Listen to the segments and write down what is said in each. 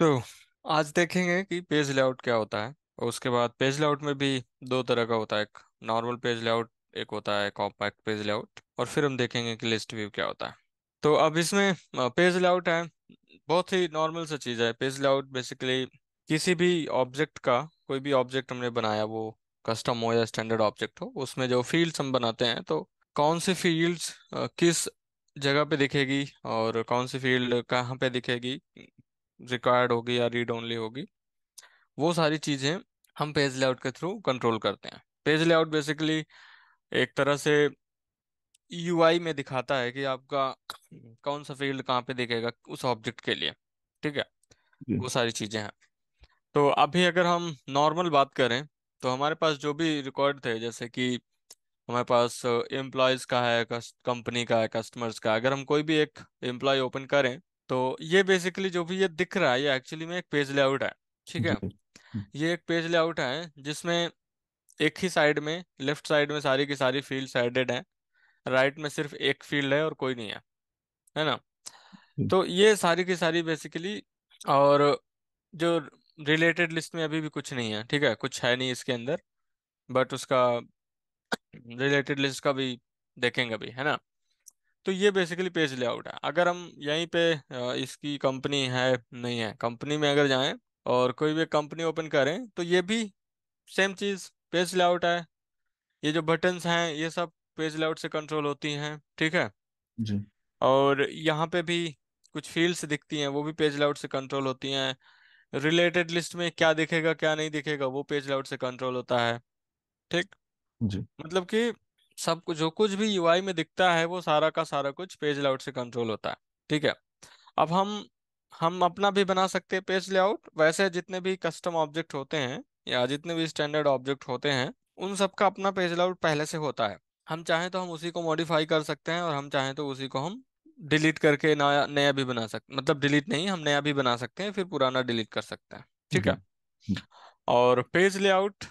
तो आज देखेंगे कि पेज लेआउट क्या होता है उसके बाद पेज लेआउट में भी दो तरह का होता है एक नॉर्मल पेज लेआउट एक होता है कॉम्पैक्ट पेज लेआउट और फिर हम देखेंगे कि लिस्ट व्यू क्या होता है तो अब इसमें पेज लेआउट है बहुत ही नॉर्मल सा चीज़ है पेज लेआउट बेसिकली किसी भी ऑब्जेक्ट का कोई भी ऑब्जेक्ट हमने बनाया वो कस्टम हो या स्टैंडर्ड ऑब्जेक्ट हो उसमें जो फील्ड्स हम बनाते हैं तो कौन सी फील्ड्स किस जगह पे दिखेगी और कौन सी फील्ड कहाँ पे दिखेगी रिक्वायर्ड होगी या रीड ओनली होगी वो सारी चीज़ें हम पेज लेआउट के थ्रू कंट्रोल करते हैं पेज लेआउट बेसिकली एक तरह से यूआई में दिखाता है कि आपका कौन सा फील्ड कहाँ पे दिखेगा उस ऑब्जेक्ट के लिए ठीक है वो सारी चीज़ें हैं तो अभी अगर हम नॉर्मल बात करें तो हमारे पास जो भी रिकॉर्ड थे जैसे कि हमारे पास एम्प्लॉयज़ का है कंपनी का है कस्टमर्स का अगर हम कोई भी एक एम्प्लॉय ओपन करें तो ये बेसिकली जो भी ये दिख रहा है ये एक्चुअली में एक पेज लेआउट है ठीक है हम्म। ये एक पेज लेआउट है जिसमें एक ही साइड में लेफ्ट साइड में सारी की सारी फील्ड एडेड है राइट में सिर्फ एक फील्ड है और कोई नहीं है है ना हम्म। तो ये सारी की सारी बेसिकली और जो रिलेटेड लिस्ट में अभी भी कुछ नहीं है ठीक है कुछ है नहीं इसके अंदर बट उसका रिलेटेड लिस्ट का भी देखेंगे अभी है ना तो ये बेसिकली पेज लेआउट है अगर हम यहीं पे इसकी कंपनी है नहीं है कंपनी में अगर जाएं और कोई भी कंपनी ओपन करें तो ये भी सेम चीज़ पेज लेआउट है ये जो बटन्स हैं ये सब पेज लेआउट से कंट्रोल होती हैं ठीक है जी और यहाँ पे भी कुछ फील्ड्स दिखती हैं वो भी पेज लेआउट से कंट्रोल होती हैं रिलेटेड लिस्ट में क्या दिखेगा क्या नहीं दिखेगा वो पेज लेआउट से कंट्रोल होता है ठीक जी मतलब कि सब कुछ जो कुछ भी यूआई में दिखता है वो सारा का सारा कुछ पेज लेआउट से कंट्रोल होता है ठीक है अब हम हम अपना भी बना सकते हैं पेज लेआउट वैसे जितने भी कस्टम ऑब्जेक्ट होते हैं या जितने भी स्टैंडर्ड ऑब्जेक्ट होते हैं उन सब का अपना पेज लेआउट पहले से होता है हम चाहें तो हम उसी को मॉडिफाई कर सकते हैं और हम चाहें तो उसी को हम डिलीट करके नया नया भी बना सकते मतलब डिलीट नहीं हम नया भी बना सकते हैं फिर पुराना डिलीट कर सकते हैं ठीक है हम्म, हम्म। और पेज लेआउट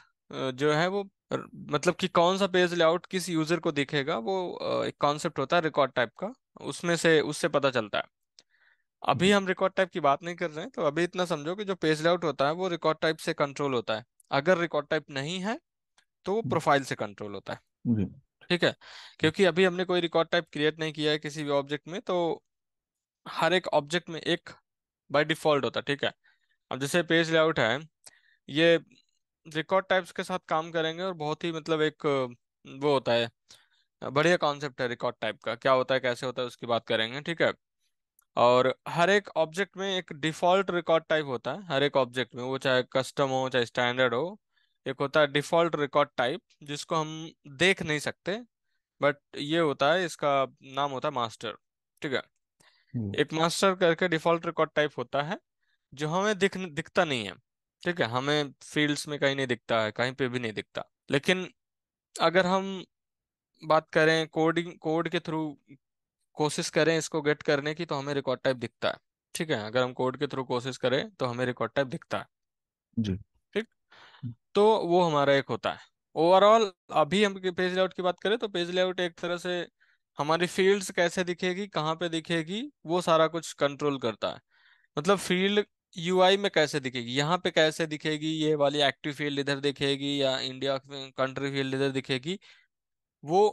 जो है वो मतलब कि कौन सा पेज लेआउट किस यूजर को दिखेगा वो एक कॉन्सेप्ट होता है रिकॉर्ड टाइप का उसमें से उससे पता चलता है अभी हम्म। हम रिकॉर्ड टाइप की बात नहीं कर रहे हैं तो अभी इतना समझो कि जो पेज लेआउट होता है वो रिकॉर्ड टाइप से कंट्रोल होता है अगर रिकॉर्ड टाइप नहीं है तो वो हम्म। प्रोफाइल से कंट्रोल होता है ठीक है क्योंकि अभी हमने कोई रिकॉर्ड टाइप क्रिएट नहीं किया है किसी भी ऑब्जेक्ट में तो हर एक ऑब्जेक्ट में एक बाय डिफॉल्ट होता है ठीक है अब जैसे पेज लेआउट है ये रिकॉर्ड टाइप्स के साथ काम करेंगे और बहुत ही मतलब एक वो होता है बढ़िया कॉन्सेप्ट है रिकॉर्ड टाइप का क्या होता है कैसे होता है उसकी बात करेंगे ठीक है और हर एक ऑब्जेक्ट में एक डिफॉल्ट रिकॉर्ड टाइप होता है हर एक ऑब्जेक्ट में वो चाहे कस्टम हो चाहे स्टैंडर्ड हो एक होता है डिफॉल्ट रिकॉर्ड टाइप जिसको हम देख नहीं सकते बट ये होता है इसका नाम होता है मास्टर ठीक है हम्म। एक मास्टर करके डिफॉल्ट रिकॉर्ड टाइप होता है जो हमें दिख दिखता नहीं है ठीक है हमें फील्ड्स में कहीं नहीं दिखता है कहीं पे भी नहीं दिखता लेकिन अगर हम बात करें कोडिंग कोड के थ्रू कोशिश करें इसको गेट करने की तो हमें रिकॉर्ड टाइप दिखता है ठीक है अगर हम कोड के थ्रू कोशिश करें तो हमें रिकॉर्ड टाइप दिखता है जी ठीक तो वो हमारा एक होता है ओवरऑल अभी हम पेज लेआउट की बात करें तो पेज लेआउट एक तरह से हमारी फील्ड्स कैसे दिखेगी कहाँ पे दिखेगी वो सारा कुछ कंट्रोल करता है मतलब फील्ड यूआई में कैसे दिखेगी यहाँ पे कैसे दिखेगी ये वाली एक्टिव फील्ड इधर दिखेगी या इंडिया कंट्री फील्ड इधर दिखेगी वो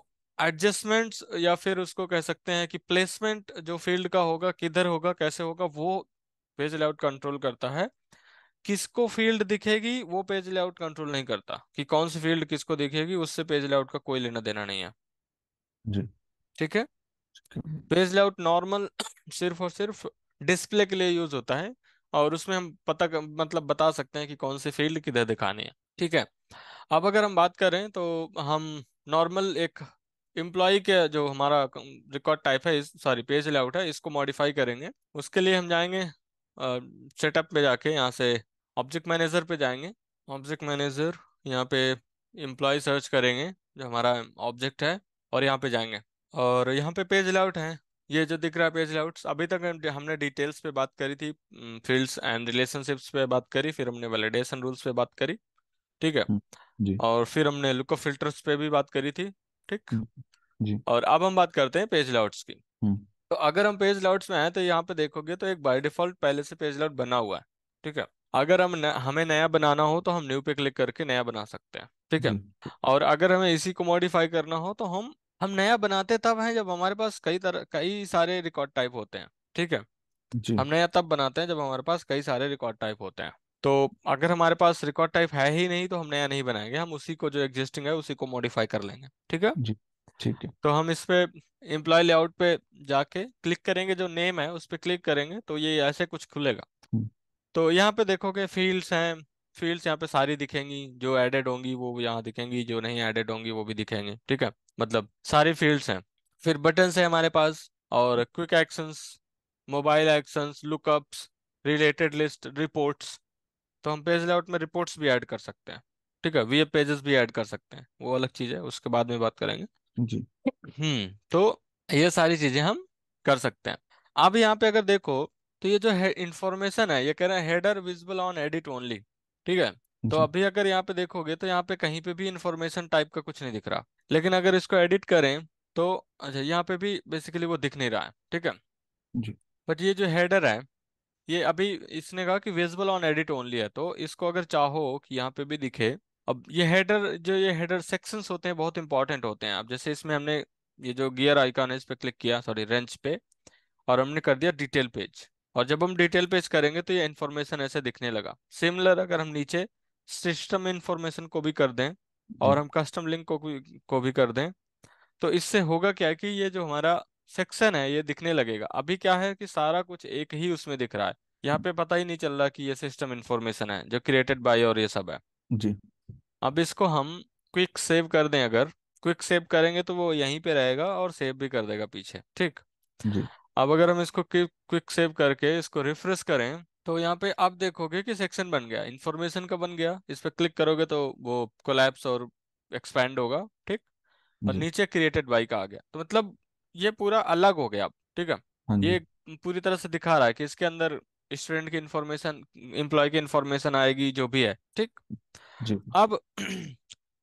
एडजस्टमेंट्स या फिर उसको कह सकते हैं कि प्लेसमेंट जो फील्ड का होगा किधर होगा कैसे होगा वो पेज लेआउट कंट्रोल करता है किसको फील्ड दिखेगी वो पेज लेआउट कंट्रोल नहीं करता कि कौन सी फील्ड किसको दिखेगी उससे पेज लेआउट का कोई लेना देना नहीं है जी ठीक है पेज लेआउट नॉर्मल सिर्फ और सिर्फ डिस्प्ले के लिए यूज होता है और उसमें हम पता मतलब बता सकते हैं कि कौन से फील्ड किधर दिखाने हैं ठीक है अब अगर हम बात करें तो हम नॉर्मल एक एम्प्लॉय के जो हमारा रिकॉर्ड टाइप है सॉरी पेज लेआउट है इसको मॉडिफाई करेंगे उसके लिए हम जाएंगे सेटअप पे जाके यहाँ से ऑब्जेक्ट मैनेजर पे जाएंगे ऑब्जेक्ट मैनेजर यहाँ पे एम्प्लॉय सर्च करेंगे जो हमारा ऑब्जेक्ट है और यहाँ पे जाएंगे और यहाँ पे पेज लेआउट है ये जो दिख रहा है पेज लेआउट अभी तक हमने डिटेल्स पे बात करी थी फील्ड्स एंड रिलेशनशिप्स पे बात करी फिर हमने वैलिडेशन रूल्स पे बात करी ठीक है हम्म, जी और फिर हमने लुकअप फिल्टर्स पे भी बात करी थी ठीक हम्म, जी और अब हम बात करते हैं पेज लेआउट्स की हम्म। तो अगर हम पेज लेआउट्स में आए तो यहाँ पे देखोगे तो एक बाय डिफॉल्ट पहले से पेज लेआउट बना हुआ है ठीक है अगर हम न, हमें नया बनाना हो तो हम न्यू पे क्लिक करके नया बना सकते हैं ठीक है और अगर हमें इसी को मॉडिफाई करना हो तो हम हम नया बनाते तब हैं जब हमारे पास कई तरह कई सारे रिकॉर्ड टाइप होते हैं ठीक है जी हम नया तब बनाते हैं जब हमारे पास कई सारे रिकॉर्ड टाइप होते हैं तो अगर हमारे पास रिकॉर्ड टाइप है ही नहीं तो हम नया नहीं बनाएंगे हम उसी को जो एग्जिस्टिंग है उसी को मॉडिफाई कर लेंगे ठीक है जी ठीक है तो हम इस पे एम्प्लॉय लेआउट पे जाके क्लिक करेंगे जो नेम है उस पर क्लिक करेंगे तो ये ऐसे कुछ खुलेगा हम्म। तो यहाँ पे देखोगे फील्ड्स हैं फील्ड्स यहाँ पे सारी दिखेंगी जो एडेड होंगी वो यहाँ दिखेंगी जो नहीं एडेड होंगी वो भी दिखेंगे ठीक है मतलब सारे फील्ड्स हैं फिर बटन्स है हमारे पास और quick actions mobile actions lookups related list reports तो हम पेज लेआउट में रिपोर्ट्स भी ऐड कर सकते हैं ठीक है वीएब पेजेस भी ऐड कर सकते हैं वो अलग चीज है उसके बाद में बात करेंगे हम्म तो ये सारी चीजें हम कर सकते हैं अब यहाँ पे अगर देखो तो ये जो है इन्फॉर्मेशन है ये कह रहे हैं header visible on edit only ठीक है तो अभी अगर यहाँ पे देखोगे तो यहाँ पे कहीं पे भी इन्फॉर्मेशन टाइप का कुछ नहीं दिख रहा लेकिन अगर इसको एडिट करें तो अच्छा यहाँ पे भी बेसिकली वो दिख नहीं रहा है ठीक है जी बट ये जो हेडर है ये अभी इसने कहा कि विजिबल ऑन एडिट ओनली है तो इसको अगर चाहो कि यहाँ पे भी दिखे अब ये हेडर जो ये हेडर सेक्शंस होते हैं बहुत इंपॉर्टेंट होते हैं अब जैसे इसमें हमने ये जो गियर आइकन है इस पर क्लिक किया सॉरी रेंच पे और हमने कर दिया डिटेल पेज और जब हम डिटेल पेज करेंगे तो ये इन्फॉर्मेशन ऐसे दिखने लगा सिमिलर अगर हम नीचे सिस्टम इन्फॉर्मेशन को भी कर दें और हम कस्टम लिंक को भी को भी कर दें तो इससे होगा क्या कि ये जो हमारा सेक्शन है ये दिखने लगेगा अभी क्या है कि सारा कुछ एक ही उसमें दिख रहा है यहाँ पे पता ही नहीं चल रहा कि ये सिस्टम इन्फॉर्मेशन है जो क्रिएटेड बाय और ये सब है जी अब इसको हम क्विक सेव कर दें अगर क्विक सेव करेंगे तो वो यहीं पे रहेगा और सेव भी कर देगा पीछे ठीक जी अब अगर हम इसको क्विक सेव करके इसको रिफ्रेश करें तो यहाँ पे आप देखोगे कि सेक्शन बन गया इन्फॉर्मेशन का बन गया इस पर क्लिक करोगे तो वो कोलैप्स और एक्सपैंड होगा ठीक और नीचे क्रिएटेड बाई का आ गया तो मतलब ये पूरा अलग हो गया ठीक है हाँ ये पूरी तरह से दिखा रहा है कि इसके अंदर स्टूडेंट की इन्फॉर्मेशन एम्प्लॉय की इन्फॉर्मेशन आएगी जो भी है ठीक अब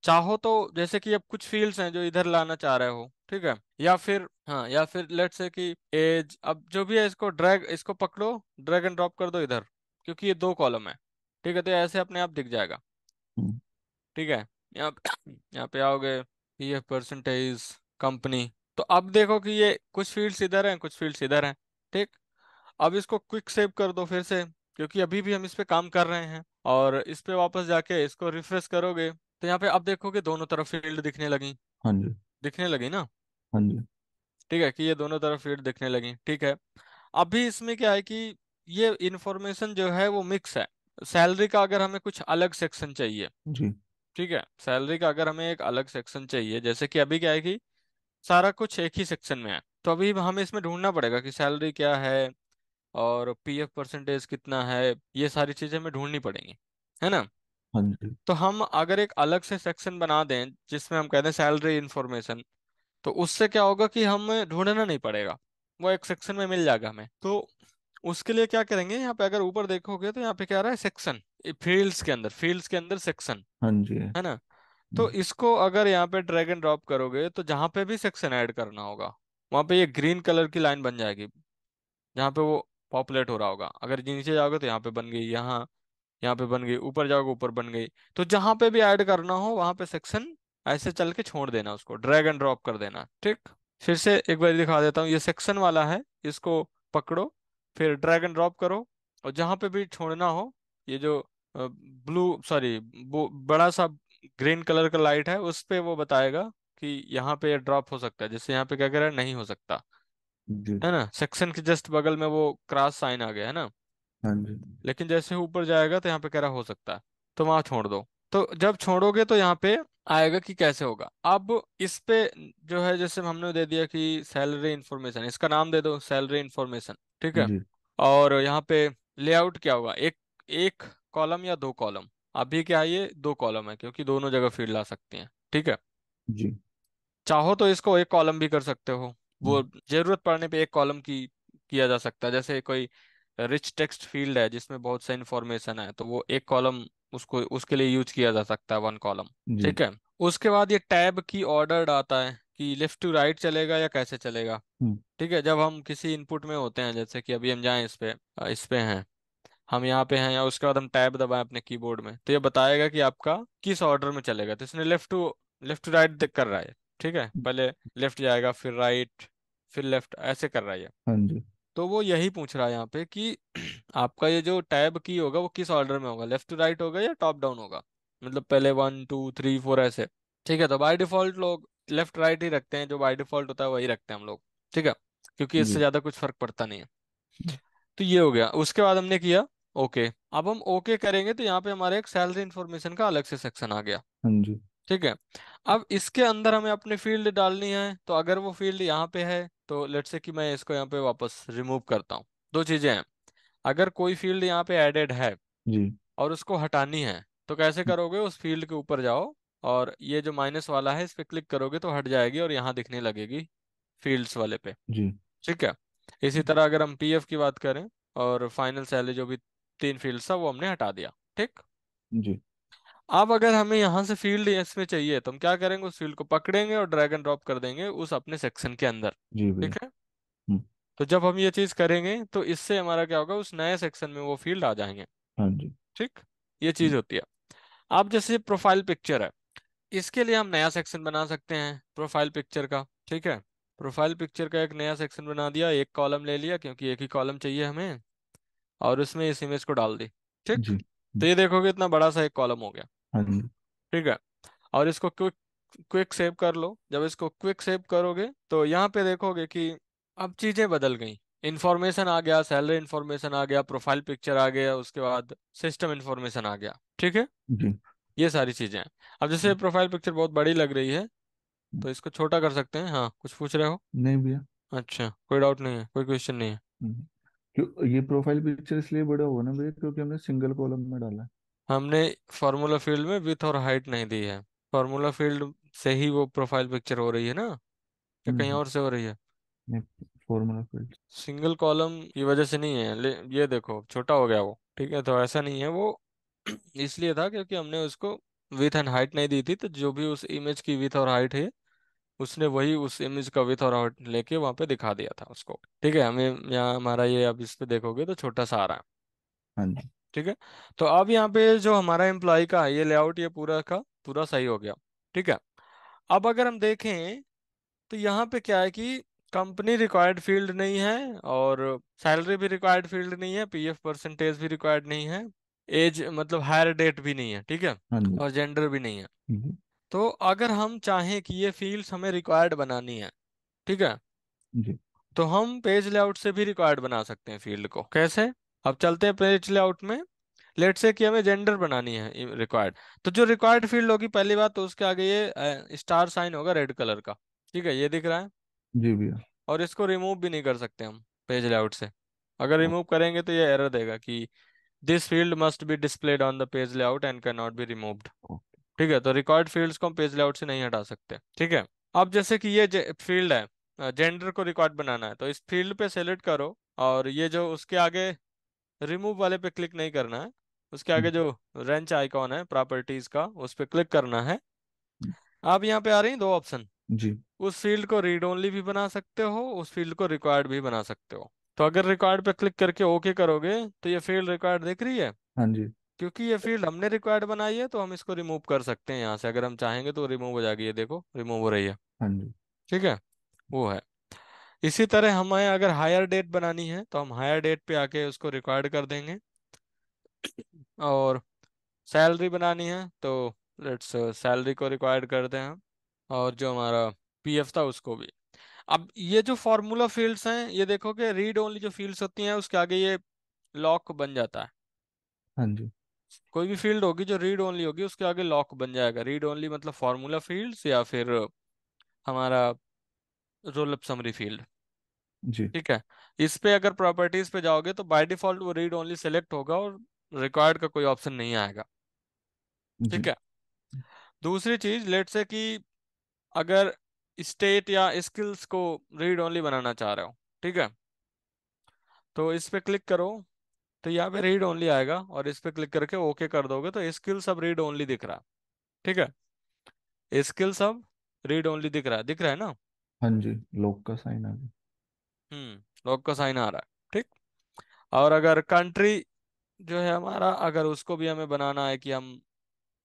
चाहो तो जैसे कि अब कुछ फील्ड्स हैं जो इधर लाना चाह रहे हो ठीक है या फिर हाँ या फिर लेट से कि एज अब जो भी है इसको ड्रैग इसको पकड़ो ड्रैग एंड ड्रॉप कर दो इधर क्योंकि ये दो कॉलम है ठीक है तो ऐसे अपने आप दिख जाएगा हम्म। ठीक है यहाँ यहाँ पे आओगे ये परसेंटेज कंपनी तो अब देखो कि ये कुछ फील्ड्स इधर हैं कुछ फील्ड्स इधर हैं ठीक अब इसको क्विक सेव कर दो फिर से क्योंकि अभी भी हम इस पे काम कर रहे हैं और इस पे वापस जाके इसको रिफ्रेश करोगे तो यहाँ पे आप देखोगे दोनों तरफ फील्ड दिखने लगी हाँ जी दिखने लगी ना हाँ जी ठीक है कि ये दोनों तरफ फील्ड दिखने लगी ठीक है अभी इसमें क्या है कि ये इन्फॉर्मेशन जो है वो मिक्स है सैलरी का अगर हमें कुछ अलग सेक्शन चाहिए जी ठीक है सैलरी का अगर हमें एक अलग सेक्शन चाहिए जैसे कि अभी क्या है कि सारा कुछ एक ही सेक्शन में है तो अभी हमें इसमें ढूंढना पड़ेगा कि सैलरी क्या है और पीएफ परसेंटेज कितना है ये सारी चीजें हमें ढूंढनी पड़ेंगी है ना हाँ जी तो हम अगर एक अलग से सेक्शन बना दें जिसमें हम कहते हैं सैलरी इंफॉर्मेशन तो उससे क्या होगा कि हमें ढूंढना नहीं पड़ेगा वो एक सेक्शन में मिल जाएगा हमें तो उसके लिए क्या करेंगे यहाँ पे अगर ऊपर देखोगे तो यहाँ पे क्या रहा है सेक्शन फील्ड्स के अंदर फील्ड्स के अंदर सेक्शन हाँ जी है ना हम्म। तो इसको अगर यहाँ पे ड्रैग एंड ड्रॉप करोगे तो जहाँ पे भी सेक्शन ऐड करना होगा वहाँ पे ये ग्रीन कलर की लाइन बन जाएगी जहाँ पे वो पॉपुलेट हो रहा होगा अगर नीचे जाओगे तो यहाँ पे बन गई यहाँ यहाँ पे बन गई ऊपर जाओगे ऊपर बन गई तो जहां पे भी ऐड करना हो वहां पे सेक्शन ऐसे चल के छोड़ देना उसको ड्रैग एंड ड्रॉप कर देना ठीक फिर से एक बार दिखा देता हूँ ये सेक्शन वाला है इसको पकड़ो फिर ड्रैग एंड ड्रॉप करो और जहां पे भी छोड़ना हो ये जो ब्लू सॉरी बड़ा सा ग्रीन कलर का लाइट है उस पर वो बताएगा कि यहाँ पे ड्रॉप हो सकता है जैसे यहाँ पे क्या कह रहा है नहीं हो सकता है ना सेक्शन के जस्ट बगल में वो क्रॉस साइन आ गया है ना हाँ जी लेकिन जैसे ऊपर जाएगा तो यहाँ पे कह रहा हो सकता है तो वहां छोड़ दो तो जब छोड़ोगे तो यहाँ पे आएगा कि कैसे होगा अब इस पे जो है जैसे हमने दे दिया कि सैलरी इन्फॉर्मेशन इसका नाम दे दो सैलरी इन्फॉर्मेशन ठीक है जी और यहाँ पे लेआउट क्या होगा एक एक कॉलम या दो कॉलम अभी क्या है ये दो कॉलम है क्योंकि दोनों जगह फील्ड ला सकते हैं ठीक है जी चाहो तो इसको एक कॉलम भी कर सकते हो वो जरूरत पड़ने पे एक कॉलम की किया जा सकता है जैसे कोई रिच टेक्स्ट फील्ड है जिसमें बहुत सा इन्फॉर्मेशन है तो वो एक कॉलम उसको उसके लिए यूज किया जा सकता है वन कॉलम ठीक है उसके बाद ये टैब की ऑर्डर आता है कि लेफ्ट टू राइट चलेगा या कैसे चलेगा हम्म। ठीक है जब हम किसी इनपुट में होते हैं जैसे कि अभी हम जाए इस पे इस पे हैं हम यहाँ पे हैं या उसके बाद हम टैब दबाएं अपने कीबोर्ड में तो ये बताएगा कि आपका किस ऑर्डर में चलेगा तो इसने left to left to right कर रहा है ठीक है हम्म। पहले लेफ्ट जाएगा फिर राइट फिर लेफ्ट ऐसे कर रहा है तो वो यही पूछ रहा है यहाँ पे कि आपका ये जो टैब की होगा वो किस ऑर्डर में होगा लेफ्ट टू राइट होगा या टॉप डाउन होगा मतलब पहले वन टू थ्री फोर ऐसे ठीक है तो बाय डिफॉल्ट लोग लेफ्ट राइट ही रखते हैं जो बाय डिफॉल्ट होता है वही रखते हैं हम लोग ठीक है क्योंकि इससे ज्यादा कुछ फर्क पड़ता नहीं है तो ये हो गया उसके बाद हमने किया ओके अब हम ओके करेंगे तो यहाँ पे हमारे एक सैलरी इन्फॉर्मेशन का अलग से सेक्शन आ गया हाँ जी ठीक है अब इसके अंदर हमें अपनी फील्ड डालनी है तो अगर वो फील्ड यहाँ पे है तो लेट से कि मैं इसको यहाँ पे वापस रिमूव करता हूँ दो चीजें हैं अगर कोई फील्ड यहाँ पे एडेड है जी और उसको हटानी है तो कैसे करोगे उस फील्ड के ऊपर जाओ और ये जो माइनस वाला है इस पे क्लिक करोगे तो हट जाएगी और यहाँ दिखने लगेगी फील्ड्स वाले पे जी ठीक है इसी तरह अगर हम पीएफ की बात करें और फाइनल सैलरी जो भी तीन फील्ड था वो हमने हटा दिया ठीक जी अब अगर हमें यहाँ से फील्ड इसमें चाहिए तो हम क्या करेंगे उस फील्ड को पकड़ेंगे और ड्रैग एंड ड्रॉप कर देंगे उस अपने सेक्शन के अंदर ठीक है हम्म। तो जब हम ये चीज करेंगे तो इससे हमारा क्या होगा उस नए सेक्शन में वो फील्ड आ जाएंगे हाँ ठीक ये चीज हम्म। होती है अब जैसे प्रोफाइल पिक्चर है इसके लिए हम नया सेक्शन बना सकते हैं प्रोफाइल पिक्चर का ठीक है प्रोफाइल पिक्चर का एक नया सेक्शन बना दिया एक कॉलम ले लिया क्योंकि एक ही कॉलम चाहिए हमें और उसमें इस इमेज को डाल दी ठीक तो ये देखोगे इतना बड़ा सा एक कॉलम हो गया हाँ ठीक है और इसको क्विक क्विक सेव कर लो जब इसको क्विक सेव करोगे तो यहाँ पे देखोगे कि अब चीजें बदल गई इन्फॉर्मेशन आ गया सैलरी इन्फॉर्मेशन आ गया प्रोफाइल पिक्चर आ गया उसके बाद सिस्टम इन्फॉर्मेशन आ गया ठीक है ये सारी चीजें हैं अब जैसे प्रोफाइल पिक्चर बहुत बड़ी लग रही है तो इसको छोटा कर सकते हैं हाँ कुछ पूछ रहे हो नहीं भैया अच्छा कोई डाउट नहीं है कोई क्वेश्चन नहीं है हम्म। क्यों ये प्रोफाइल पिक्चर इसलिए बड़ा हुआ ना भैया क्योंकि हमने सिंगल कॉलम में डाला है हमने फार्मूला फील्ड में विथ और हाइट नहीं दी है फार्मूला फील्ड से ही वो प्रोफाइल पिक्चर हो रही है ना या कहीं हम्म। और से हो रही है फॉर्मूला फील्ड सिंगल कॉलम की वजह से नहीं है ये देखो छोटा हो गया वो ठीक है तो ऐसा नहीं है वो इसलिए था क्योंकि हमने उसको विथ एंड हाइट नहीं दी थी तो जो भी उस इमेज की विथ और हाइट है उसने वही उस इमेज का विथ और हाइट लेके वहां पे दिखा दिया था उसको ठीक है हमें यहाँ हमारा ये अब इस पे देखोगे तो छोटा सा आ रहा है हाँ जी ठीक है तो अब यहाँ पे जो हमारा एम्प्लॉय का है ये लेआउट ये पूरा का पूरा सही हो गया ठीक है अब अगर हम देखें तो यहाँ पे क्या है कि कंपनी रिक्वायर्ड फील्ड नहीं है और सैलरी भी रिक्वायर्ड फील्ड नहीं है पीएफ परसेंटेज भी रिक्वायर्ड नहीं है एज मतलब हायर डेट भी नहीं है ठीक है हाँ और जेंडर भी नहीं है हम्म। तो अगर हम चाहें कि ये फील्ड हमें रिक्वायर्ड बनानी है ठीक है तो हम पेज लेआउट से भी रिक्वायर्ड बना सकते हैं फील्ड को कैसे अब चलते हैं पिछले आउट में लेट से कि हमें जेंडर बनानी है रिक्वायर्ड तो जो रिक्वायर्ड फील्ड होगी पहली बात तो उसके आगे ये स्टार साइन होगा रेड कलर का ठीक है ये दिख रहा है जी भैया और इसको रिमूव भी नहीं कर सकते हम पेज लेआउट से अगर रिमूव हाँ। करेंगे तो ये एरर देगा कि this field must be displayed on the page layout and cannot be removed ठीक है तो रिक्वायर्ड फील्ड्स को हम पेज लेआउट से नहीं हटा सकते ठीक है अब जैसे कि ये फील्ड है जेंडर को रिकॉर्ड बनाना है तो इस फील्ड पे सेलेक्ट करो और ये जो उसके आगे रिमूव वाले पे क्लिक नहीं करना है उसके आगे हम्म। जो रेंच आइकॉन है प्रॉपर्टीज का उस पर क्लिक करना है हम्म। आप यहाँ पे आ रही दो ऑप्शन जी उस फील्ड को रीड ओनली भी बना सकते हो उस फील्ड को रिक्वायर्ड भी बना सकते हो तो अगर रिक्वायर्ड पे क्लिक करके ओके करोगे तो ये फील्ड रिक्वायर्ड देख रही है हाँ जी क्योंकि ये फील्ड हमने रिक्वायर्ड बनाई है तो हम इसको रिमूव कर सकते हैं यहाँ से अगर हम चाहेंगे तो रिमूव हो जाएगी ये देखो रिमूव हो रही है हाँ जी ठीक है वो है इसी तरह हमें अगर हायर डेट बनानी है तो हम हायर डेट पे आके उसको रिकॉर्ड कर देंगे और सैलरी बनानी है तो लेट्स सैलरी uh, को रिकॉर्ड करते हैं और जो हमारा पीएफ था उसको भी अब ये जो फार्मूला फील्ड्स हैं ये देखो कि रीड ओनली जो फील्ड्स होती हैं उसके आगे ये लॉक बन जाता है हाँ जी कोई भी फील्ड होगी जो रीड ओनली होगी उसके आगे लॉक बन जाएगा रीड ओनली मतलब फार्मूला फील्ड्स या फिर हमारा रोल अप समरी फील्ड जी ठीक है इस पे अगर प्रॉपर्टीज पे जाओगे तो बाय डिफॉल्ट वो रीड ओनली सेलेक्ट होगा और रिक्वायर्ड का कोई ऑप्शन नहीं आएगा ठीक है दूसरी चीज लेट से कि अगर स्टेट या स्किल्स को रीड ओनली बनाना चाह रहे हो ठीक है तो इस पे क्लिक करो तो यहाँ पे रीड ओनली आएगा और इस पे क्लिक करके ओके कर दोगे तो स्किल्स अब रीड ओनली दिख रहा है ठीक है स्किल्स अब रीड ओनली दिख रहा है दिख रहा है ना हाँ जी लोक का साइन आ गया हम्म लोक का साइन आ रहा है ठीक और अगर कंट्री जो है हमारा अगर उसको भी हमें बनाना है कि हम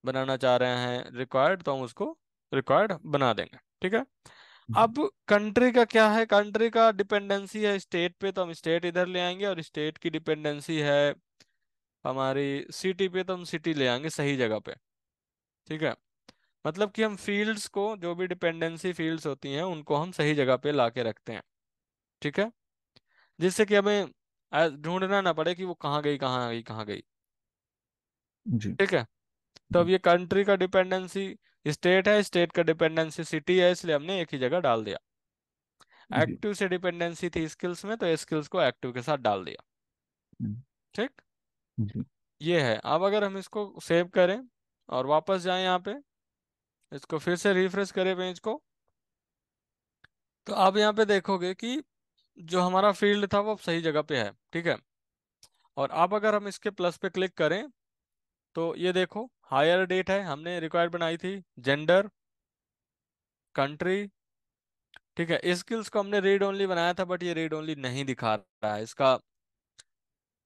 बनाना चाह रहे हैं रिक्वायर्ड तो हम उसको रिक्वायर्ड बना देंगे ठीक है हम्म। अब कंट्री का क्या है कंट्री का डिपेंडेंसी है स्टेट पे तो हम स्टेट इधर ले आएंगे और स्टेट की डिपेंडेंसी है हमारी सिटी पे तो हम सिटी ले आएंगे सही जगह पे ठीक है मतलब कि हम फील्ड्स को जो भी डिपेंडेंसी फील्ड्स होती हैं उनको हम सही जगह पे ला के रखते हैं ठीक है जिससे कि हमें ढूंढना ना पड़े कि वो कहाँ गई कहाँ गई कहाँ गई जी ठीक है तो अब ये कंट्री का डिपेंडेंसी स्टेट है स्टेट का डिपेंडेंसी सिटी है इसलिए हमने एक ही जगह डाल दिया एक्टिव से डिपेंडेंसी थी स्किल्स में तो स्किल्स को एक्टिव के साथ डाल दिया ठीक ये है अब अगर हम इसको सेव करें और वापस जाए यहाँ पे इसको फिर से रिफ्रेश करें पेज को तो आप यहाँ पे देखोगे कि जो हमारा फील्ड था वो सही जगह पे है ठीक है और आप अगर हम इसके प्लस पे क्लिक करें तो ये देखो हायर डेट है हमने रिक्वायर्ड बनाई थी जेंडर कंट्री ठीक है स्किल्स को हमने रीड ओनली बनाया था बट ये रीड ओनली नहीं दिखा रहा है इसका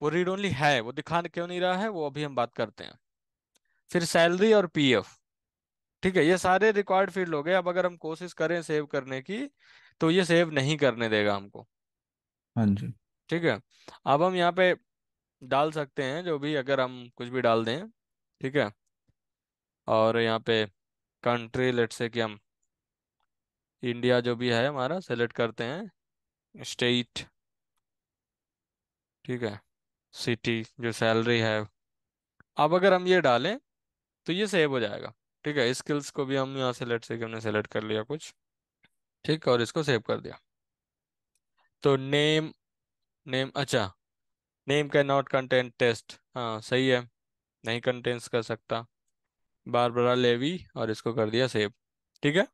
वो रीड ओनली है वो दिखा क्यों नहीं रहा है वो अभी हम बात करते हैं फिर सैलरी और पीएफ ठीक है ये सारे रिक्वायर्ड फील्ड हो गए अब अगर हम कोशिश करें सेव करने की तो ये सेव नहीं करने देगा हमको हाँ जी ठीक है अब हम यहाँ पे डाल सकते हैं जो भी अगर हम कुछ भी डाल दें ठीक है और यहाँ पे कंट्री लेट से कि हम इंडिया जो भी है हमारा सेलेक्ट करते हैं स्टेट ठीक है सिटी जो सैलरी है अब अगर हम ये डालें तो ये सेव हो जाएगा ठीक है स्किल्स को भी हम यहाँ से लेट से हमने सेलेक्ट कर लिया कुछ ठीक और इसको सेव कर दिया तो नेम नेम अच्छा name can not content test हाँ सही है नहीं कंटेंट्स कर सकता बार बार लेवी और इसको कर दिया सेव ठीक है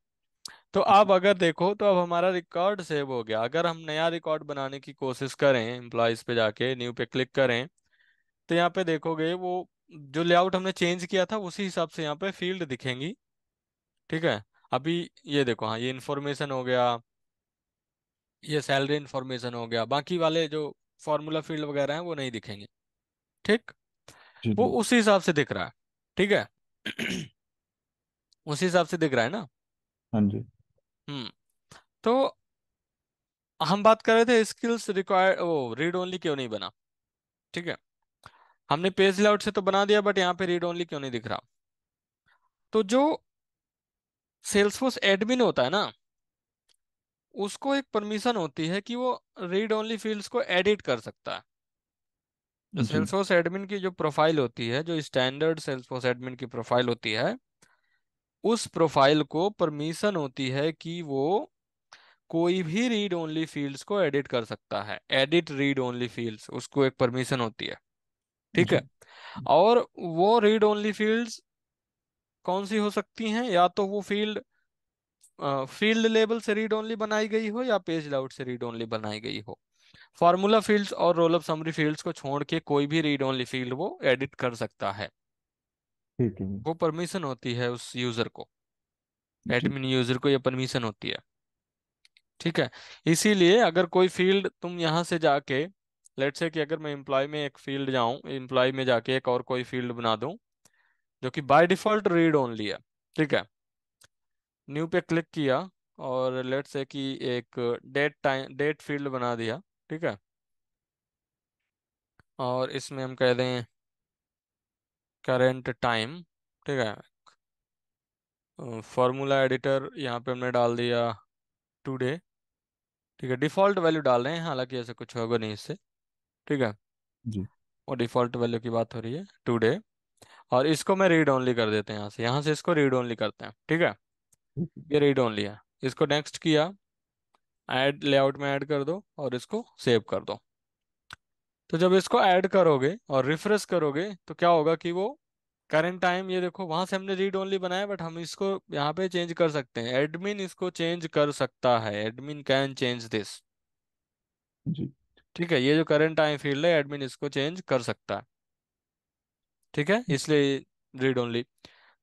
तो अब अगर देखो तो अब हमारा रिकॉर्ड सेव हो गया अगर हम नया रिकॉर्ड बनाने की कोशिश करें एम्प्लॉयज पे जाके न्यू पे क्लिक करें तो यहाँ पे देखोगे वो जो लेआउट हमने चेंज किया था उसी हिसाब से यहाँ पे फील्ड दिखेंगी ठीक है अभी ये देखो हाँ ये इन्फॉर्मेशन हो गया ये सैलरी इन्फॉर्मेशन हो गया बाकी वाले जो फॉर्मूला फील्ड वगैरह हैं वो नहीं दिखेंगे ठीक वो उसी हिसाब से दिख रहा है ठीक है उसी हिसाब से दिख रहा है ना हाँ जी हम्म तो हम बात कर रहे थे स्किल्स रिक्वायर्ड वो रीड ओनली क्यों नहीं बना ठीक है हमने पेज लेआउट से तो बना दिया बट यहाँ पे रीड ओनली क्यों नहीं दिख रहा तो जो सेल्सफोर्स एडमिन होता है ना उसको एक परमिशन होती है कि वो रीड ओनली फील्ड्स को एडिट कर सकता है सेल्सफोर्स एडमिन की जो प्रोफाइल होती है जो स्टैंडर्ड सेल्सफोर्स एडमिन की प्रोफाइल होती है उस प्रोफाइल को परमिशन होती है कि वो कोई भी रीड ओनली फील्ड्स को एडिट कर सकता है एडिट रीड ओनली फील्ड्स उसको एक परमिशन होती है ठीक है और वो रीड ओनली फील्ड कौन सी हो सकती हैं या तो वो फील्ड फील्ड लेबल से रीड ओनली बनाई गई हो या पेज लाउट से रीड ओनली बनाई गई हो फॉर्मूला फील्ड्स और रोल ऑफ समरी फील्ड्स को छोड़ के कोई भी रीड ओनली फील्ड वो एडिट कर सकता है ठीक है वो परमिशन होती है उस यूजर को एडमिन यूजर को ये परमिशन होती है ठीक है इसीलिए अगर कोई फील्ड तुम यहां से जाके लेट से कि अगर मैं एम्प्लॉय में एक फील्ड जाऊं एम्प्लॉय में जाके एक और कोई फील्ड बना दूं जो कि बाय डिफॉल्ट रीड ओनली है ठीक है न्यू पे क्लिक किया और लेट से कि एक डेट टाइम डेट फील्ड बना दिया ठीक है और इसमें हम कह दें करेंट टाइम ठीक है फॉर्मूला एडिटर यहाँ पे हमने डाल दिया टुडे ठीक है डिफ़ॉल्ट वैल्यू डाल रहे हैं हालांकि ऐसा कुछ होगा नहीं इससे ठीक है जी और डिफॉल्ट वैल्यू की बात हो रही है टुडे और इसको मैं रीड ओनली कर देते हैं यहाँ से यहाँ से इसको रीड ओनली करते हैं ठीक है ये रीड ओनली है इसको नेक्स्ट किया ऐड लेआउट में ऐड कर दो और इसको सेव कर दो तो जब इसको ऐड करोगे और रिफ्रेश करोगे तो क्या होगा कि वो करंट टाइम ये देखो वहां से हमने रीड ओनली बनाया बट हम इसको यहाँ पे चेंज कर सकते हैं एडमिन इसको चेंज कर सकता है एडमिन कैन चेंज दिस जी ठीक है ये जो करंट टाइम फील्ड है एडमिन इसको चेंज कर सकता है ठीक है इसलिए रीड ओनली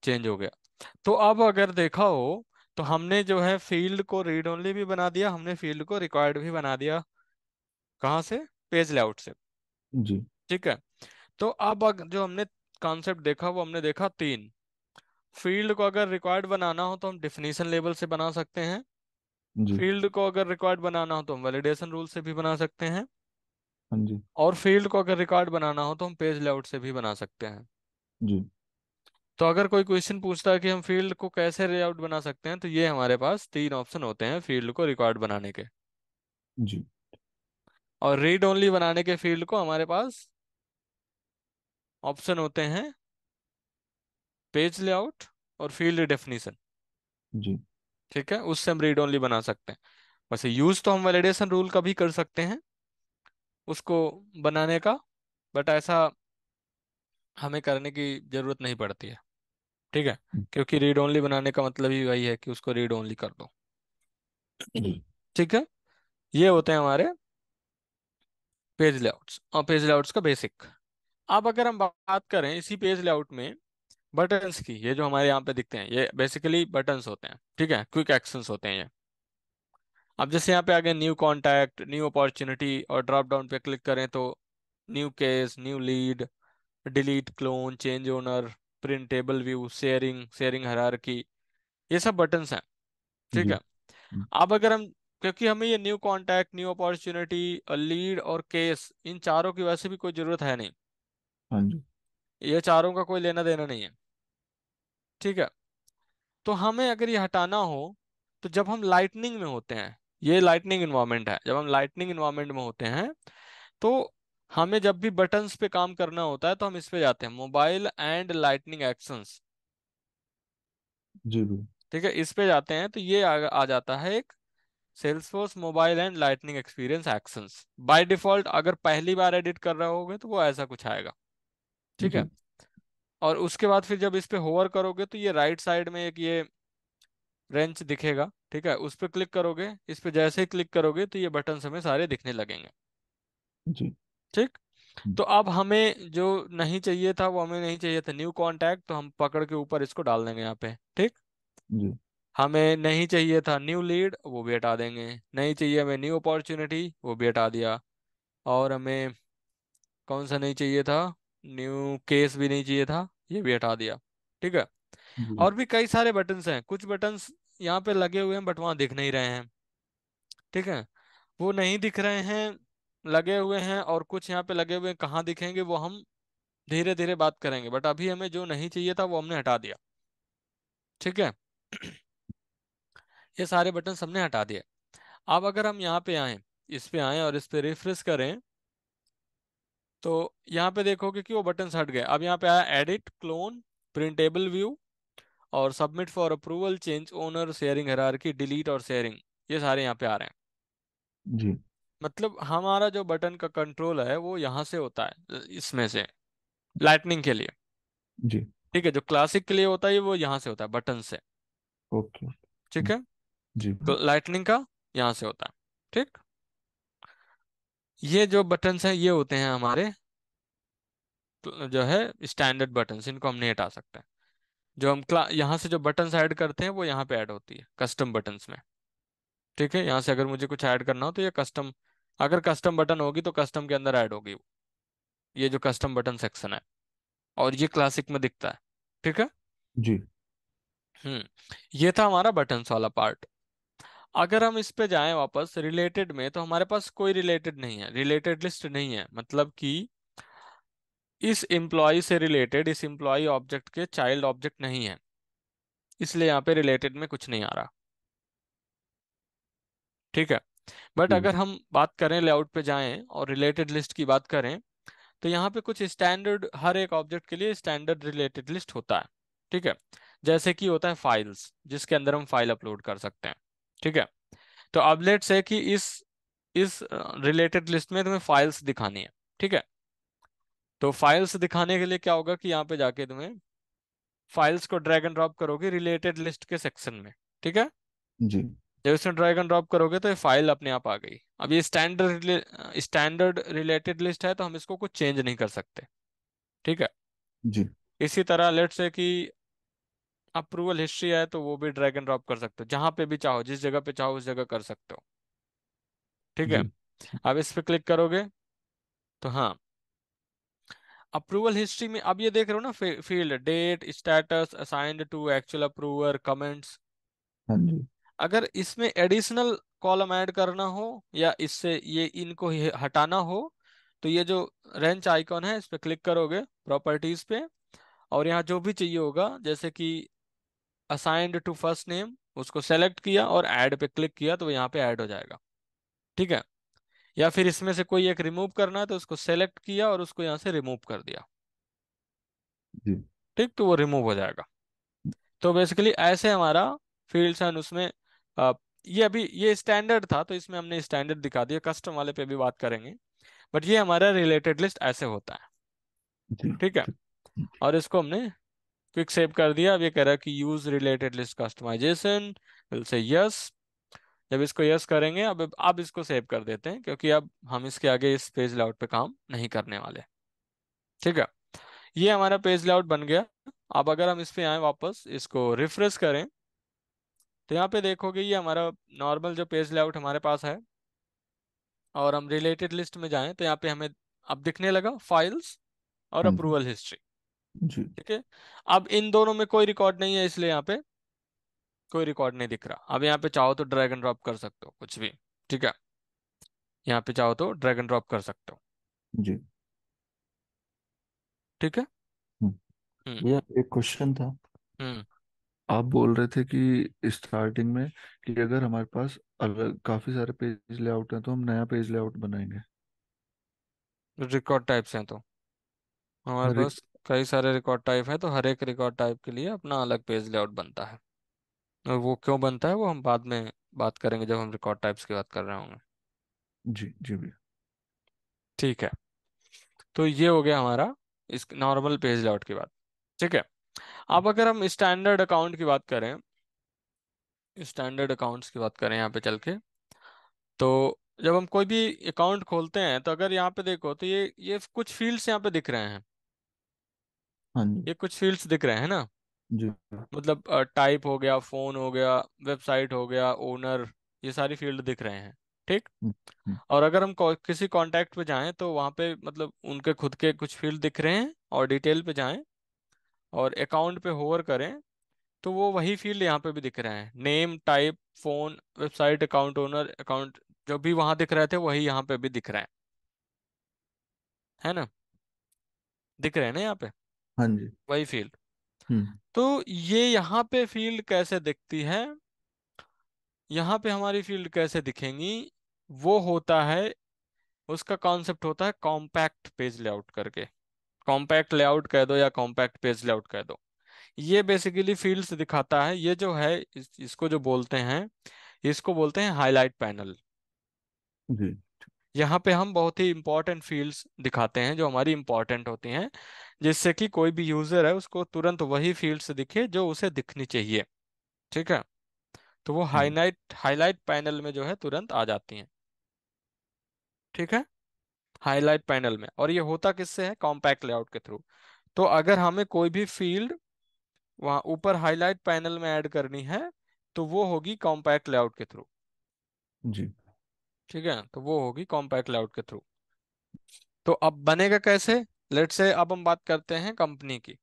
चेंज हो गया तो अब अगर देखा हो तो हमने जो है फील्ड को रीड ओनली भी बना दिया हमने फील्ड को रिक्वायर्ड भी बना दिया कहा से पेज लेआउट से जी ठीक है तो अब जो हमने कॉन्सेप्ट देखा वो हमने देखा तीन फील्ड को अगर रिक्वायर्ड बनाना हो तो हम डिफिनेशन लेवल से बना सकते हैं फील्ड को अगर रिक्वायर्ड बनाना हो तो हम वैलिडेशन रूल से भी बना सकते हैं हाँ जी और फील्ड को अगर रिकॉर्ड बनाना हो तो हम पेज लेआउट से भी बना सकते हैं जी तो अगर कोई क्वेश्चन पूछता है कि हम फील्ड को कैसे लेआउट बना सकते हैं तो ये हमारे पास तीन ऑप्शन होते हैं फील्ड को रिकॉर्ड बनाने के जी और रीड ओनली बनाने के फील्ड को हमारे पास ऑप्शन होते हैं पेज लेआउट और फील्ड डेफिनेशन जी ठीक है उससे हम रीड ओनली बना सकते हैं वैसे यूज तो हम वैलिडेशन रूल का भी कर सकते हैं उसको बनाने का बट ऐसा हमें करने की जरूरत नहीं पड़ती है ठीक है हम्म। क्योंकि रीड ओनली बनाने का मतलब ही वही है कि उसको रीड ओनली कर दो हम्म। ठीक है ये होते हैं हमारे पेज लेआउट्स और पेज लेआउट्स का बेसिक अब अगर हम बात करें इसी पेज लेआउट में बटन्स की ये जो हमारे यहाँ पे दिखते हैं ये बेसिकली बटन्स होते हैं ठीक है क्विक एक्शंस होते हैं ये अब जैसे यहाँ पे आगे न्यू कॉन्टैक्ट न्यू अपॉर्चुनिटी और ड्रॉप डाउन पे क्लिक करें तो new case new lead delete clone change owner printable view sharing sharing hierarchy की ये सब बटन्स हैं ठीक है अब अगर हम क्योंकि हमें ये new contact new opportunity lead और केस इन चारों की वैसे भी कोई जरूरत है नहीं हाँ ये चारों का कोई लेना देना नहीं है ठीक है तो हमें अगर ये हटाना हो तो जब हम लाइटनिंग में होते हैं ये लाइटनिंग इन्वायरमेंट है जब हम लाइटनिंग इन्वायरमेंट में होते हैं तो हमें जब भी बटन पे काम करना होता है तो हम इस पे जाते हैं मोबाइल एंड लाइटनिंग एक्शन जी ठीक है इस पे जाते हैं तो ये आ, आ जाता है एक Salesforce mobile and lightning experience action by default अगर पहली बार एडिट कर रहे होगे तो वो ऐसा कुछ आएगा ठीक है और उसके बाद फिर जब इस पे होवर करोगे तो ये राइट साइड में एक ये रेंच दिखेगा ठीक है उस पर क्लिक करोगे इस पर जैसे ही क्लिक करोगे तो ये बटन हमें सारे दिखने लगेंगे जी ठीक हम्म। तो अब हमें जो नहीं चाहिए था वो हमें नहीं चाहिए था न्यू कॉन्टैक्ट तो हम पकड़ के ऊपर इसको डाल देंगे यहाँ पे ठीक जी हमें नहीं चाहिए था न्यू लीड वो भी हटा देंगे नहीं चाहिए हमें न्यू अपॉर्चुनिटी वो भी हटा दिया और हमें कौन सा नहीं चाहिए था न्यू केस भी नहीं चाहिए था ये भी हटा दिया ठीक है और भी कई सारे बटन्स हैं कुछ बटन्स यहाँ पे लगे हुए हैं बट वहां दिख नहीं रहे हैं ठीक है वो नहीं दिख रहे हैं लगे हुए हैं और कुछ यहाँ पे लगे हुए हैं कहाँ दिखेंगे वो हम धीरे धीरे बात करेंगे बट अभी हमें जो नहीं चाहिए था वो हमने हटा दिया ठीक है ये सारे बटन हमने हटा दिए अब अगर हम यहाँ पे आए इस पे आए और इस पे रिफ्रेश करें तो यहाँ पे देखोगे कि वो बटन हट गए अब यहाँ पे आया एडिट क्लोन प्रिंटेबल व्यू और submit for approval change owner sharing की डिलीट और शेयरिंग ये सारे यहाँ पे आ रहे हैं जी मतलब हमारा जो बटन का कंट्रोल है वो यहाँ से होता है इसमें से लाइटनिंग के लिए जी ठीक है जो क्लासिक के लिए होता है वो यहाँ से होता है बटन से ओके ठीक है जी तो लाइटनिंग का यहाँ से होता है ठीक ये जो बटन है ये होते हैं हमारे जो है स्टैंडर्ड बटन इनको हम नहीं हटा सकते हैं जो हम क्ला यहाँ से जो बटन्स ऐड करते हैं वो यहाँ पे ऐड होती है कस्टम बटन्स में ठीक है यहाँ से अगर मुझे कुछ ऐड करना हो तो ये कस्टम अगर कस्टम बटन होगी तो कस्टम के अंदर ऐड होगी ये जो कस्टम बटन सेक्शन है और ये क्लासिक में दिखता है ठीक है जी हम्म ये था हमारा बटन्स वाला पार्ट अगर हम इस पे जाएं वापस रिलेटेड में तो हमारे पास कोई रिलेटेड नहीं है रिलेटेड लिस्ट नहीं है मतलब कि इस एम्प्लॉय से रिलेटेड इस एम्प्लॉय ऑब्जेक्ट के चाइल्ड ऑब्जेक्ट नहीं है इसलिए यहाँ पे रिलेटेड में कुछ नहीं आ रहा ठीक है बट हम्म। अगर हम बात करें लेआउट पे जाएं और रिलेटेड लिस्ट की बात करें तो यहाँ पे कुछ स्टैंडर्ड हर एक ऑब्जेक्ट के लिए स्टैंडर्ड रिलेटेड लिस्ट होता है ठीक है जैसे कि होता है फाइल्स जिसके अंदर हम फाइल अपलोड कर सकते हैं ठीक है तो अब लेट्स है कि इस इस रिलेटेड लिस्ट में तुम्हें फाइल्स दिखानी है ठीक है तो फाइल्स दिखाने के लिए क्या होगा कि यहाँ पे जाके तुम्हें फाइल्स को ड्रैग एंड ड्रॉप करोगे रिलेटेड लिस्ट के सेक्शन में ठीक है जी जब इसमें ड्रैग एंड ड्रॉप करोगे तो ये फाइल अपने आप आ गई अब ये स्टैंडर्ड स्टैंडर्ड रिलेटेड लिस्ट है तो हम इसको कुछ चेंज नहीं कर सकते ठीक है जी इसी तरह लेट्स से कि अप्रूवल हिस्ट्री है तो वो भी ड्रैग एंड ड्रॉप कर सकते हो जहां पे भी चाहो जिस जगह पे चाहो उस जगह कर सकते हो ठीक है अब इस पर क्लिक करोगे तो हाँ अप्रूवल हिस्ट्री में अब ये देख रहे हो ना field date status assigned to actual approver comments अगर इसमें एडिशनल कॉलम ऐड करना हो या इससे ये इनको हटाना हो तो ये जो रेंच आइकॉन है इस पर क्लिक करोगे प्रॉपर्टीज पे और यहाँ जो भी चाहिए होगा जैसे कि असाइंड टू फर्स्ट नेम उसको सेलेक्ट किया और ऐड पे क्लिक किया तो यहाँ पे ऐड हो जाएगा ठीक है या फिर इसमें से कोई एक रिमूव करना है तो उसको सेलेक्ट किया और उसको यहाँ से रिमूव कर दिया ठीक तो वो रिमूव हो जाएगा तो बेसिकली ऐसे हमारा फील्ड्स एंड उसमें ये अभी ये स्टैंडर्ड था तो इसमें हमने स्टैंडर्ड दिखा दिया कस्टम वाले पे भी बात करेंगे बट ये हमारा रिलेटेड लिस्ट ऐसे होता है ठीक है और इसको हमने क्विक सेव कर दिया अब ये कह रहा है कि use related list customization will say yes जब इसको यस करेंगे अब अब इसको सेव कर देते हैं क्योंकि अब हम इसके आगे इस पेज लेआउट पे काम नहीं करने वाले ठीक है ये हमारा पेज लेआउट बन गया अब अगर हम इस पे आए वापस इसको रिफ्रेश करें तो यहाँ पे देखोगे ये हमारा नॉर्मल जो पेज लेआउट हमारे पास है और हम रिलेटेड लिस्ट में जाएं तो यहाँ पे हमें अब दिखने लगा फाइल्स और अप्रूवल हम्म। हिस्ट्री ठीक है अब इन दोनों में कोई रिकॉर्ड नहीं है इसलिए यहाँ पे कोई रिकॉर्ड नहीं दिख रहा अब यहाँ पे चाहो तो ड्रैग एंड ड्रॉप कर सकते हो कुछ भी ठीक है यहाँ पे चाहो तो ड्रैग एंड ड्रॉप कर सकते हो जी ठीक है हम्म। हम्म। ये एक क्वेश्चन था हम्म। आप बोल रहे थे कि स्टार्टिंग में कि अगर हमारे पास अलग काफी सारे पेज लेआउट हैं तो हम नया पेज लेआउट बनाएंगे रिकॉर्ड टाइप्स हैं तो हमारे पास कई सारे रिकॉर्ड टाइप है तो हर एक रिकॉर्ड टाइप के लिए अपना अलग पेज लेआउट बनता है और वो क्यों बनता है वो हम बाद में बात करेंगे जब हम रिकॉर्ड टाइप्स की बात कर रहे होंगे जी जी भैया ठीक है तो ये हो गया हमारा इस नॉर्मल पेज लेआउट की बात ठीक है अब अगर हम स्टैंडर्ड अकाउंट की बात करें स्टैंडर्ड अकाउंट्स की बात करें यहाँ पे चल के तो जब हम कोई भी अकाउंट खोलते हैं तो अगर यहाँ पे देखो तो ये ये कुछ फील्ड्स यहाँ पे दिख रहे हैं हाँ ये कुछ फील्ड्स दिख रहे हैं ना जी मतलब टाइप हो गया फोन हो गया वेबसाइट हो गया ओनर ये सारी फील्ड दिख रहे हैं ठीक हम्म, हम्म। और अगर हम किसी कांटेक्ट पे जाएं तो वहां पे मतलब उनके खुद के कुछ फील्ड दिख रहे हैं और डिटेल पे जाएं और अकाउंट पे होवर करें तो वो वही फील्ड यहाँ पे भी दिख रहे हैं name type phone website account owner account जो भी वहां दिख रहे थे वही यहाँ पे भी दिख रहे हैं है ना दिख रहे हैं ना यहाँ पे हाँ जी वही फील्ड हम्म। तो ये यहाँ पे फील्ड कैसे दिखती है यहाँ पे हमारी फील्ड कैसे दिखेंगी वो होता है उसका कॉन्सेप्ट होता है कॉम्पैक्ट पेज लेआउट करके कॉम्पैक्ट लेआउट कह दो या कॉम्पैक्ट पेज लेआउट कह दो ये बेसिकली फील्ड्स दिखाता है ये जो है इस, इसको जो बोलते हैं इसको बोलते हैं हाईलाइट पैनल जी यहाँ पे हम बहुत ही इंपॉर्टेंट फील्ड्स दिखाते हैं जो हमारी इंपॉर्टेंट होती हैं जिससे कि कोई भी यूजर है उसको तुरंत वही फील्ड्स दिखे जो उसे दिखनी चाहिए ठीक है तो वो हम्म। हाईलाइट हाईलाइट पैनल में जो है तुरंत आ जाती हैं ठीक है हाईलाइट पैनल में और ये होता किससे है कॉम्पैक्ट लेआउट के थ्रू तो अगर हमें कोई भी फील्ड वहां ऊपर हाईलाइट पैनल में ऐड करनी है तो वो होगी कॉम्पैक्ट लेआउट के थ्रू जी ठीक है तो वो होगी कॉम्पैक्ट लेआउट के थ्रू तो अब बनेगा कैसे लेट से अब हम बात करते हैं कंपनी की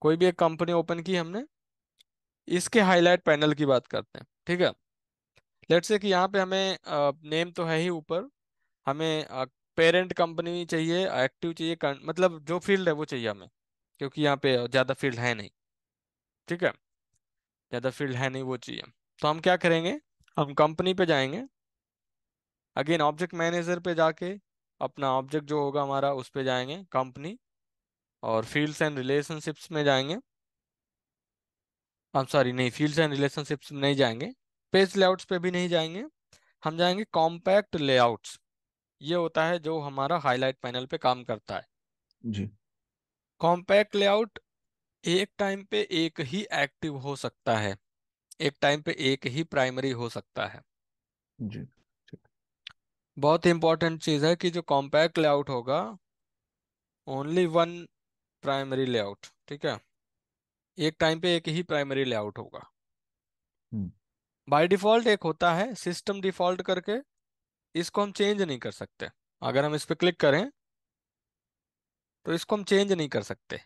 कोई भी एक कंपनी ओपन की हमने इसके हाईलाइट पैनल की बात करते हैं ठीक है लेट से कि यहाँ पे हमें नेम तो है ही ऊपर हमें पेरेंट कंपनी चाहिए एक्टिव चाहिए मतलब जो फील्ड है वो चाहिए हमें क्योंकि यहाँ पे ज़्यादा फील्ड है नहीं ठीक है ज़्यादा फील्ड है नहीं वो चाहिए तो हम क्या करेंगे हम कंपनी पे जाएंगे अगेन ऑब्जेक्ट मैनेजर पे जाके अपना ऑब्जेक्ट जो होगा हमारा उस पर जाएंगे कंपनी और फील्ड्स एंड रिलेशनशिप्स में जाएंगे हम सॉरी नहीं फील्ड्स एंड रिलेशनशिप्स में नहीं जाएंगे पेज लेआउट्स पे भी नहीं जाएंगे हम जाएंगे कॉम्पैक्ट लेआउट्स ये होता है जो हमारा हाईलाइट पैनल पे काम करता है जी कॉम्पैक्ट लेआउट एक टाइम पे एक ही एक्टिव हो सकता है एक टाइम पे एक ही प्राइमरी हो सकता है जी बहुत इंपॉर्टेंट चीज है कि जो कॉम्पैक्ट लेआउट होगा ओनली वन प्राइमरी लेआउट ठीक है एक टाइम पे एक ही प्राइमरी लेआउट होगा बाय हम्म। डिफॉल्ट एक होता है सिस्टम डिफॉल्ट करके इसको हम चेंज नहीं कर सकते अगर हम इस पर क्लिक करें तो इसको हम चेंज नहीं कर सकते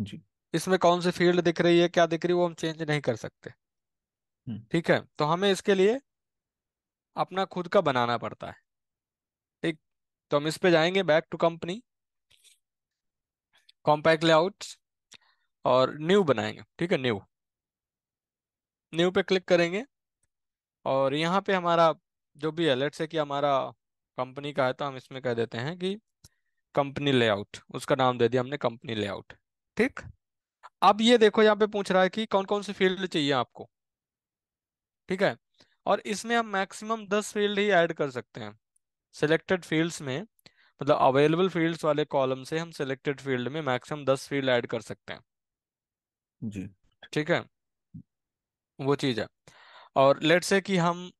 जी इसमें कौन सी फील्ड दिख रही है क्या दिख रही है वो हम चेंज नहीं कर सकते हम्म। ठीक है तो हमें इसके लिए अपना खुद का बनाना पड़ता है ठीक तो हम इस पे जाएंगे back to company compact layout और न्यू बनाएंगे ठीक है न्यू न्यू पे क्लिक करेंगे और यहाँ पे हमारा जो भी है लेट से कि हमारा कंपनी का है तो हम इसमें कह देते हैं कि कंपनी लेआउट उसका नाम दे दिया हमने कंपनी लेआउट ठीक अब ये देखो यहाँ पे पूछ रहा है कि कौन कौन सी फील्ड चाहिए आपको ठीक है और इसमें हम मैक्सिमम दस फील्ड ही ऐड कर सकते हैं सिलेक्टेड फील्ड्स में मतलब अवेलेबल फील्ड्स वाले कॉलम से हम सिलेक्टेड फील्ड में मैक्सिमम दस फील्ड ऐड कर सकते हैं जी ठीक है वो चीज़ है और लेट से कि हम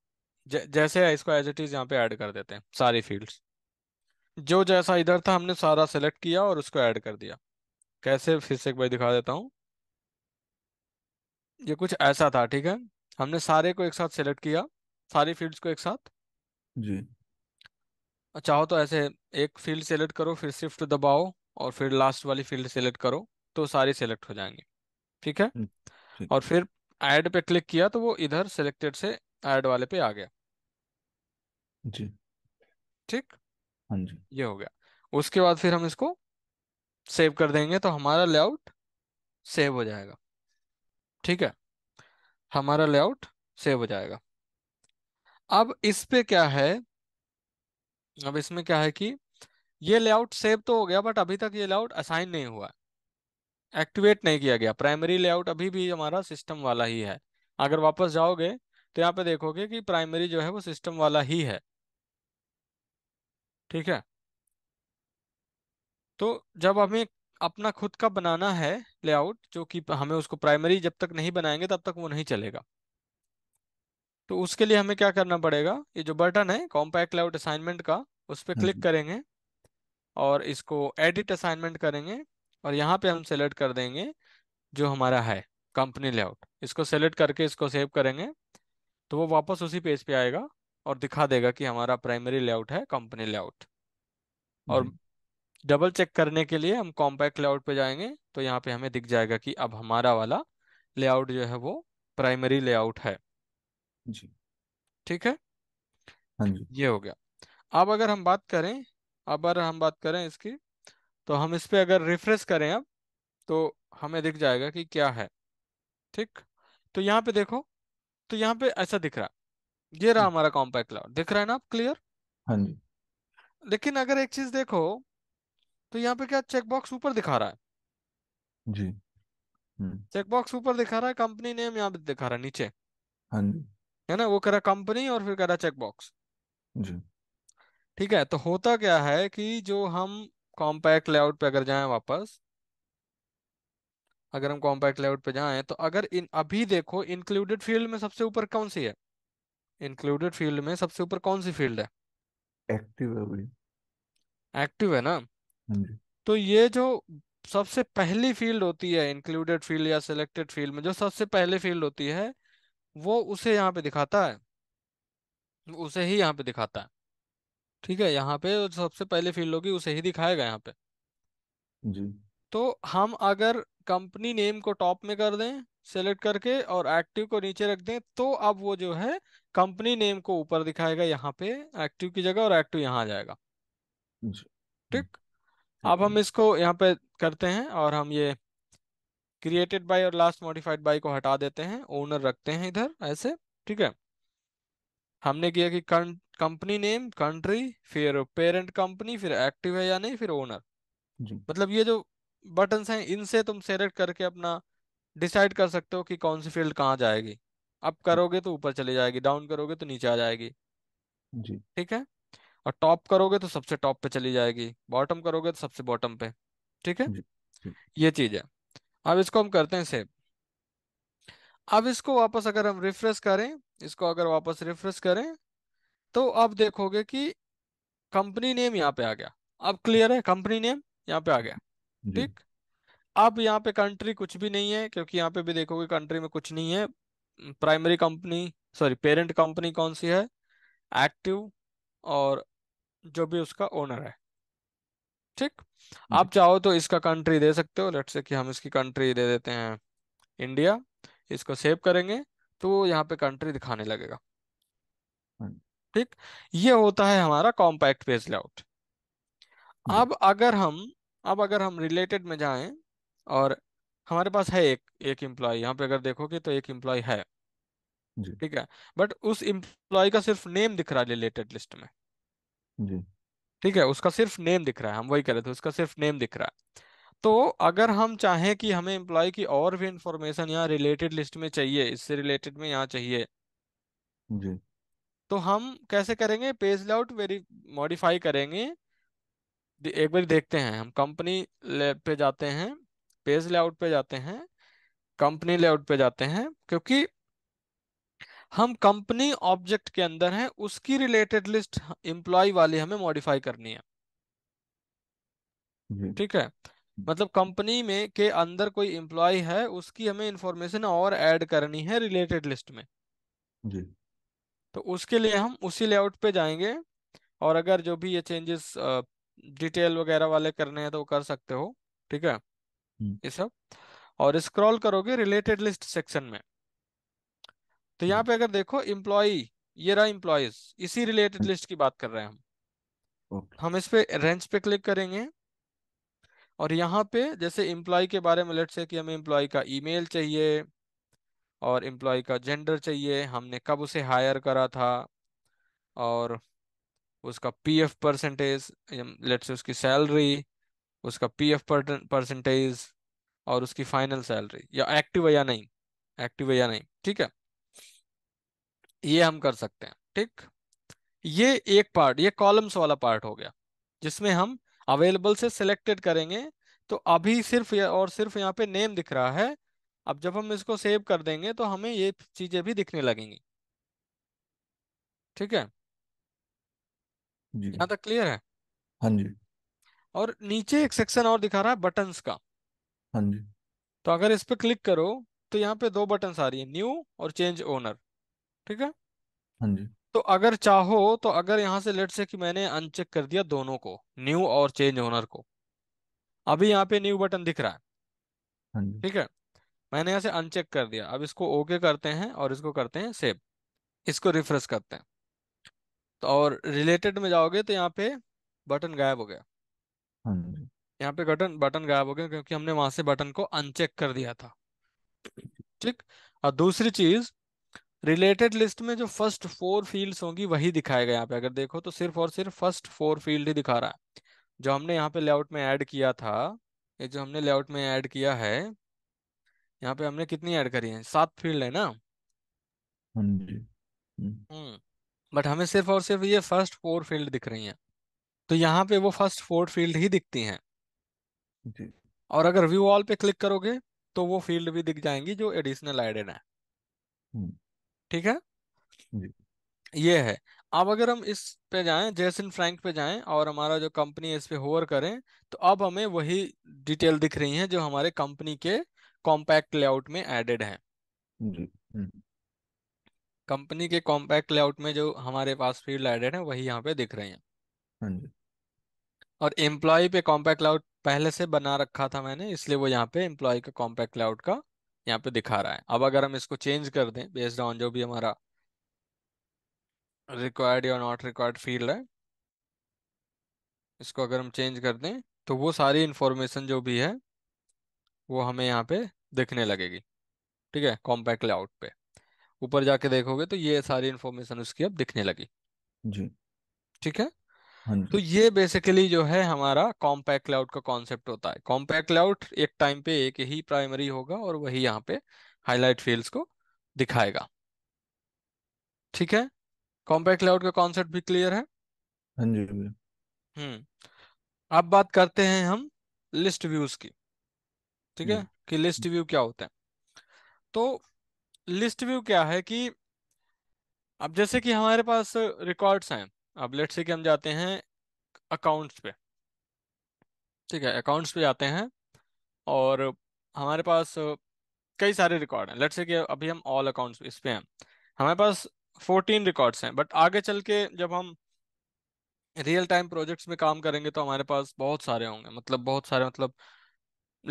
ज, जैसे है इसको एज इट इज़ यहाँ पे ऐड कर देते हैं सारी फील्ड्स जो जैसा इधर था हमने सारा सेलेक्ट किया और उसको ऐड कर दिया कैसे फिर से एक बार दिखा देता हूँ ये कुछ ऐसा था ठीक है हमने सारे को एक साथ सेलेक्ट किया सारी फील्ड्स को एक साथ जी चाहो अच्छा, तो ऐसे एक फील्ड सेलेक्ट करो फिर शिफ्ट दबाओ और फिर लास्ट वाली फील्ड सेलेक्ट करो तो सारी सेलेक्ट हो जाएंगे ठीक है हम्म, ठीक। और फिर ऐड पे क्लिक किया तो वो इधर सेलेक्टेड से ऐड वाले पे आ गया जी ठीक हाँ जी ये हो गया उसके बाद फिर हम इसको सेव कर देंगे तो हमारा लेआउट सेव हो जाएगा ठीक है हमारा लेआउट सेव हो जाएगा अब इस पे क्या है अब इसमें क्या है कि ये लेआउट सेव तो हो गया बट अभी तक ये लेआउट असाइन नहीं हुआ एक्टिवेट नहीं किया गया प्राइमरी लेआउट अभी भी हमारा सिस्टम वाला ही है अगर वापस जाओगे तो यहाँ पे देखोगे कि प्राइमरी जो है वो सिस्टम वाला ही है ठीक है तो जब हमें अपना खुद का बनाना है लेआउट जो कि हमें उसको प्राइमरी जब तक नहीं बनाएंगे तब तक वो नहीं चलेगा तो उसके लिए हमें क्या करना पड़ेगा ये जो बटन है कॉम्पैक्ट लेआउट असाइनमेंट का उस पर क्लिक हम्म। करेंगे और इसको एडिट असाइनमेंट करेंगे और यहाँ पे हम सेलेक्ट कर देंगे जो हमारा है कंपनी लेआउट इसको सेलेक्ट करके इसको सेव करेंगे तो वो वापस उसी पेज पे आएगा और दिखा देगा कि हमारा प्राइमरी लेआउट है कंपनी लेआउट और हम्म। डबल चेक करने के लिए हम कॉम्पैक्ट लेआउट पे जाएंगे तो यहाँ पे हमें दिख जाएगा कि अब हमारा वाला लेआउट जो है वो प्राइमरी लेआउट है जी ठीक है हाँ जी ये हो गया अब अगर हम बात करें अब अगर हम बात करें इसकी तो हम इस पर अगर रिफ्रेश करें अब तो हमें दिख जाएगा कि क्या है ठीक तो यहाँ पे देखो तो यहाँ पे ऐसा दिख रहा ये रहा हमारा कॉम्पैक्ट क्लाउड दिख रहा है ना आप क्लियर हाँ जी लेकिन अगर एक चीज देखो तो यहाँ पे क्या चेकबॉक्स ऊपर दिखा रहा है जी चेकबॉक्स हम्म। ऊपर दिखा रहा है कंपनी नेम यहाँ पे दिखा रहा है नीचे हाँ जी है ना वो कह रहा कंपनी और फिर कह रहा चेकबॉक्स जी ठीक है तो होता क्या है कि जो हम कॉम्पैक्ट लेआउट पे अगर जाएं वापस अगर हम कॉम्पैक्ट लेआउट पे जाएं तो अगर इन अभी देखो इंक्लूडेड फील्ड में सबसे ऊपर कौन सी है इंक्लूडेड फील्ड में सबसे ऊपर कौन सी फील्ड है एक्टिव है एक्टिव है ना हाँ तो ये जो सबसे पहली फील्ड होती है इंक्लूडेड फील्ड या सिलेक्टेड फील्ड में जो सबसे पहले फील्ड होती है वो उसे यहाँ पे दिखाता है उसे ही यहाँ पे दिखाता है ठीक है यहाँ पे सबसे पहले फील्ड होगी उसे ही दिखाएगा यहाँ पे जी तो हम अगर कंपनी नेम को टॉप में कर दें सेलेक्ट करके और एक्टिव को नीचे रख दें तो अब वो जो है कंपनी नेम को ऊपर दिखाएगा यहाँ पे एक्टिव की जगह और एक्टिव यहाँ आ जाएगा ठीक अब हम इसको यहाँ पे करते हैं और हम ये क्रिएटेड बाई और लास्ट मॉडिफाइड बाई को हटा देते हैं ओनर रखते हैं इधर ऐसे ठीक है हमने किया कि कंपनी नेम कंट्री फिर पेरेंट कंपनी फिर एक्टिव है या नहीं फिर ओनर मतलब ये जो बटन्स हैं इनसे तुम सेलेक्ट करके अपना डिसाइड कर सकते हो कि कौन सी फील्ड कहाँ जाएगी अप करोगे तो ऊपर चली जाएगी डाउन करोगे तो नीचे आ जाएगी जी ठीक है और टॉप करोगे तो सबसे टॉप पे चली जाएगी बॉटम करोगे तो सबसे बॉटम पे ठीक है ये चीज है अब इसको हम करते हैं सेव अब इसको वापस अगर हम रिफ्रेश करें इसको अगर वापस रिफ्रेश करें तो अब देखोगे कि कंपनी नेम यहाँ पे आ गया अब क्लियर है कंपनी नेम यहाँ पे आ गया ठीक अब यहाँ पे कंट्री कुछ भी नहीं है क्योंकि यहाँ पे भी देखोगे कंट्री में कुछ नहीं है primary company sorry parent company कौन सी है एक्टिव और जो भी उसका ओनर है ठीक आप चाहो तो इसका कंट्री दे सकते हो लेट्स से कि हम इसकी कंट्री दे देते हैं इंडिया इसको सेव करेंगे तो यहाँ पे कंट्री दिखाने लगेगा हाँ। ठीक ये होता है हमारा कॉम्पैक्ट पेज लेआउट अब अगर हम अब अगर हम रिलेटेड में जाएं और हमारे पास है एक एक एम्प्लॉय यहाँ पे अगर देखोगे तो एक एम्प्लॉय है ठीक है बट उस एम्प्लॉय का सिर्फ नेम दिख रहा है रिलेटेड लिस्ट में ठीक है उसका सिर्फ नेम दिख रहा है हम वही कह रहे थे उसका सिर्फ नेम दिख रहा है तो अगर हम चाहें कि हमें एम्प्लॉय की और भी इंफॉर्मेशन यहाँ रिलेटेड लिस्ट में चाहिए इससे रिलेटेड में यहाँ चाहिए जी तो हम कैसे करेंगे पेज लेआउट वेरी मॉडिफाई करेंगे एक बार देखते हैं हम कंपनी पे जाते हैं पेज लेआउट पे जाते हैं कंपनी लेआउट पे जाते हैं क्योंकि हम कंपनी ऑब्जेक्ट के अंदर हैं उसकी रिलेटेड लिस्ट एम्प्लॉय वाली हमें मॉडिफाई करनी है ठीक है मतलब कंपनी में के अंदर कोई एम्प्लॉय है उसकी हमें इंफॉर्मेशन और ऐड करनी है रिलेटेड लिस्ट में जी तो उसके लिए हम उसी लेआउट पे जाएंगे और अगर जो भी ये चेंजेस डिटेल वगैरह वाले करने हैं तो कर सकते हो ठीक है हम्म। ये सब और स्क्रॉल करोगे रिलेटेड लिस्ट सेक्शन में तो यहाँ पे अगर देखो एम्प्लॉई ये रहा इम्प्लॉयज इसी रिलेटेड लिस्ट की बात कर रहे हैं हम okay. हम इस पे रेंच पे क्लिक करेंगे और यहाँ पे जैसे एम्प्लॉय के बारे में लेट से कि हमें एम्प्लॉय का ईमेल चाहिए और एम्प्लॉय का जेंडर चाहिए हमने कब उसे हायर करा था और उसका पीएफ परसेंटेज लेट से उसकी सैलरी उसका पीएफ परसेंटेज और उसकी फाइनल सैलरी या एक्टिव है या नहीं एक्टिव है या नहीं ठीक है ये हम कर सकते हैं ठीक ये एक पार्ट ये कॉलम्स वाला पार्ट हो गया जिसमें हम अवेलेबल से सिलेक्टेड करेंगे तो अभी सिर्फ और सिर्फ यहाँ पे नेम दिख रहा है अब जब हम इसको सेव कर देंगे तो हमें ये चीजें भी दिखने लगेंगी ठीक है यहाँ तक क्लियर है हाँ जी और नीचे एक सेक्शन और दिखा रहा है बटन्स का हाँ जी तो अगर इस पर क्लिक करो तो यहाँ पे दो बटन्स आ रही है न्यू और चेंज ओनर ठीक है हाँ जी तो अगर चाहो तो अगर यहाँ से लेट से कि मैंने अनचेक कर दिया दोनों को न्यू और चेंज ओनर को अभी यहाँ पे न्यू बटन दिख रहा है हाँ जी ठीक है मैंने यहाँ से अनचेक कर दिया अब इसको ओके करते हैं और इसको करते हैं सेव इसको रिफ्रेश करते हैं तो और रिलेटेड में जाओगे तो यहाँ पे बटन गायब हो गया हाँ जी यहाँ पे बटन बटन गायब हो गया क्योंकि हमने वहां से बटन को अनचेक कर दिया था ठीक और दूसरी चीज रिलेटेड लिस्ट में जो फर्स्ट फोर फील्ड्स होंगी वही दिखाए गए यहाँ पे अगर देखो तो सिर्फ और सिर्फ फर्स्ट फोर फील्ड ही दिखा रहा है जो हमने यहाँ पे लेआउट में ऐड किया था ये जो हमने लेआउट में ऐड किया है यहाँ पे हमने कितनी ऐड करी है सात फील्ड है ना हाँ हम्म बट हम्म। हमें सिर्फ और सिर्फ ये फर्स्ट फोर फील्ड दिख रही हैं तो यहाँ पे वो फर्स्ट फोर फील्ड ही दिखती हैं और अगर व्यू ऑल पे क्लिक करोगे तो वो फील्ड भी दिख जाएंगी जो एडिशनल एडेड है ठीक है ये है अब अगर हम इस पे जाएं जेसन फ्रैंक पे जाएं और हमारा जो कंपनी है इस पे होवर करें तो अब हमें वही डिटेल दिख रही है जो हमारे कंपनी के कॉम्पैक्ट लेआउट में एडेड है हम्म। कंपनी के कॉम्पैक्ट लेआउट में जो हमारे पास फील्ड एडेड है वही यहाँ पे दिख रहे हैं हाँ और एम्प्लॉय पे कॉम्पैक्ट लेआउट पहले से बना रखा था मैंने इसलिए वो यहाँ पे एम्प्लॉय का कॉम्पैक्ट लेआउट का यहाँ पे दिखा रहा है अब अगर हम इसको चेंज कर दें बेस्ड ऑन जो भी हमारा रिक्वायर्ड या नॉट रिक्वायर्ड फील्ड है इसको अगर हम चेंज कर दें तो वो सारी इन्फॉर्मेशन जो भी है वो हमें यहाँ पे दिखने लगेगी ठीक है कॉम्पैक्ट लेआउट पे ऊपर जाके देखोगे तो ये सारी इन्फॉर्मेशन उसकी अब दिखने लगी जी ठीक है हाँ तो ये बेसिकली जो है हमारा कॉम्पैक्ट क्लाउड का कॉन्सेप्ट होता है कॉम्पैक्ट क्लाउड एक टाइम पे एक ही प्राइमरी होगा और वही यहाँ पे हाईलाइट फील्ड को दिखाएगा ठीक है कॉम्पैक्ट क्लाउड का कॉन्सेप्ट भी क्लियर है हाँ, हाँ जी हम्म अब बात करते हैं हम लिस्ट व्यूज की ठीक है हम्म। कि लिस्ट व्यू क्या होता है तो लिस्ट व्यू क्या है कि अब जैसे कि हमारे पास रिकॉर्ड्स हैं अब लेट से कि हम जाते हैं अकाउंट्स पे ठीक है अकाउंट्स पे जाते हैं और हमारे पास कई सारे रिकॉर्ड हैं लेट से कि अभी हम ऑल अकाउंट्स इस पे हैं हमारे पास फोर्टीन रिकॉर्ड्स हैं बट आगे चल के जब हम रियल टाइम प्रोजेक्ट्स में काम करेंगे तो हमारे पास बहुत सारे होंगे मतलब बहुत सारे मतलब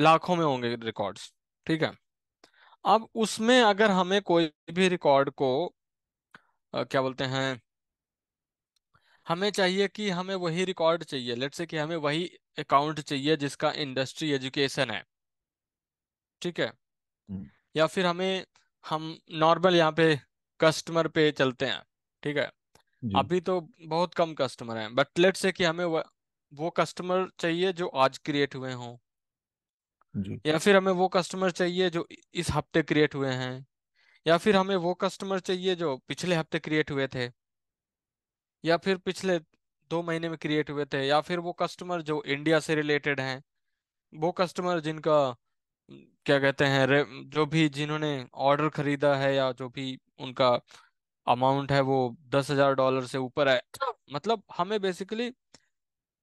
लाखों में होंगे रिकॉर्ड्स ठीक है अब उसमें अगर हमें कोई भी रिकॉर्ड को आ, क्या बोलते हैं हमें चाहिए कि हमें वही रिकॉर्ड चाहिए लेट से कि हमें वही अकाउंट चाहिए जिसका इंडस्ट्री एजुकेशन है ठीक है हम्म। या फिर हमें हम नॉर्मल यहाँ पे कस्टमर पे चलते हैं ठीक है अभी तो बहुत कम कस्टमर हैं बट लेट से कि हमें वो कस्टमर चाहिए जो आज क्रिएट हुए हों या फिर हमें वो कस्टमर चाहिए जो इस हफ्ते क्रिएट हुए हैं या फिर हमें वो कस्टमर चाहिए जो पिछले हफ्ते क्रिएट हुए थे या फिर पिछले दो महीने में क्रिएट हुए थे या फिर वो कस्टमर जो इंडिया से रिलेटेड हैं वो कस्टमर जिनका क्या कहते हैं जो भी जिन्होंने ऑर्डर खरीदा है या जो भी उनका अमाउंट है वो दस हजार डॉलर से ऊपर है मतलब हमें बेसिकली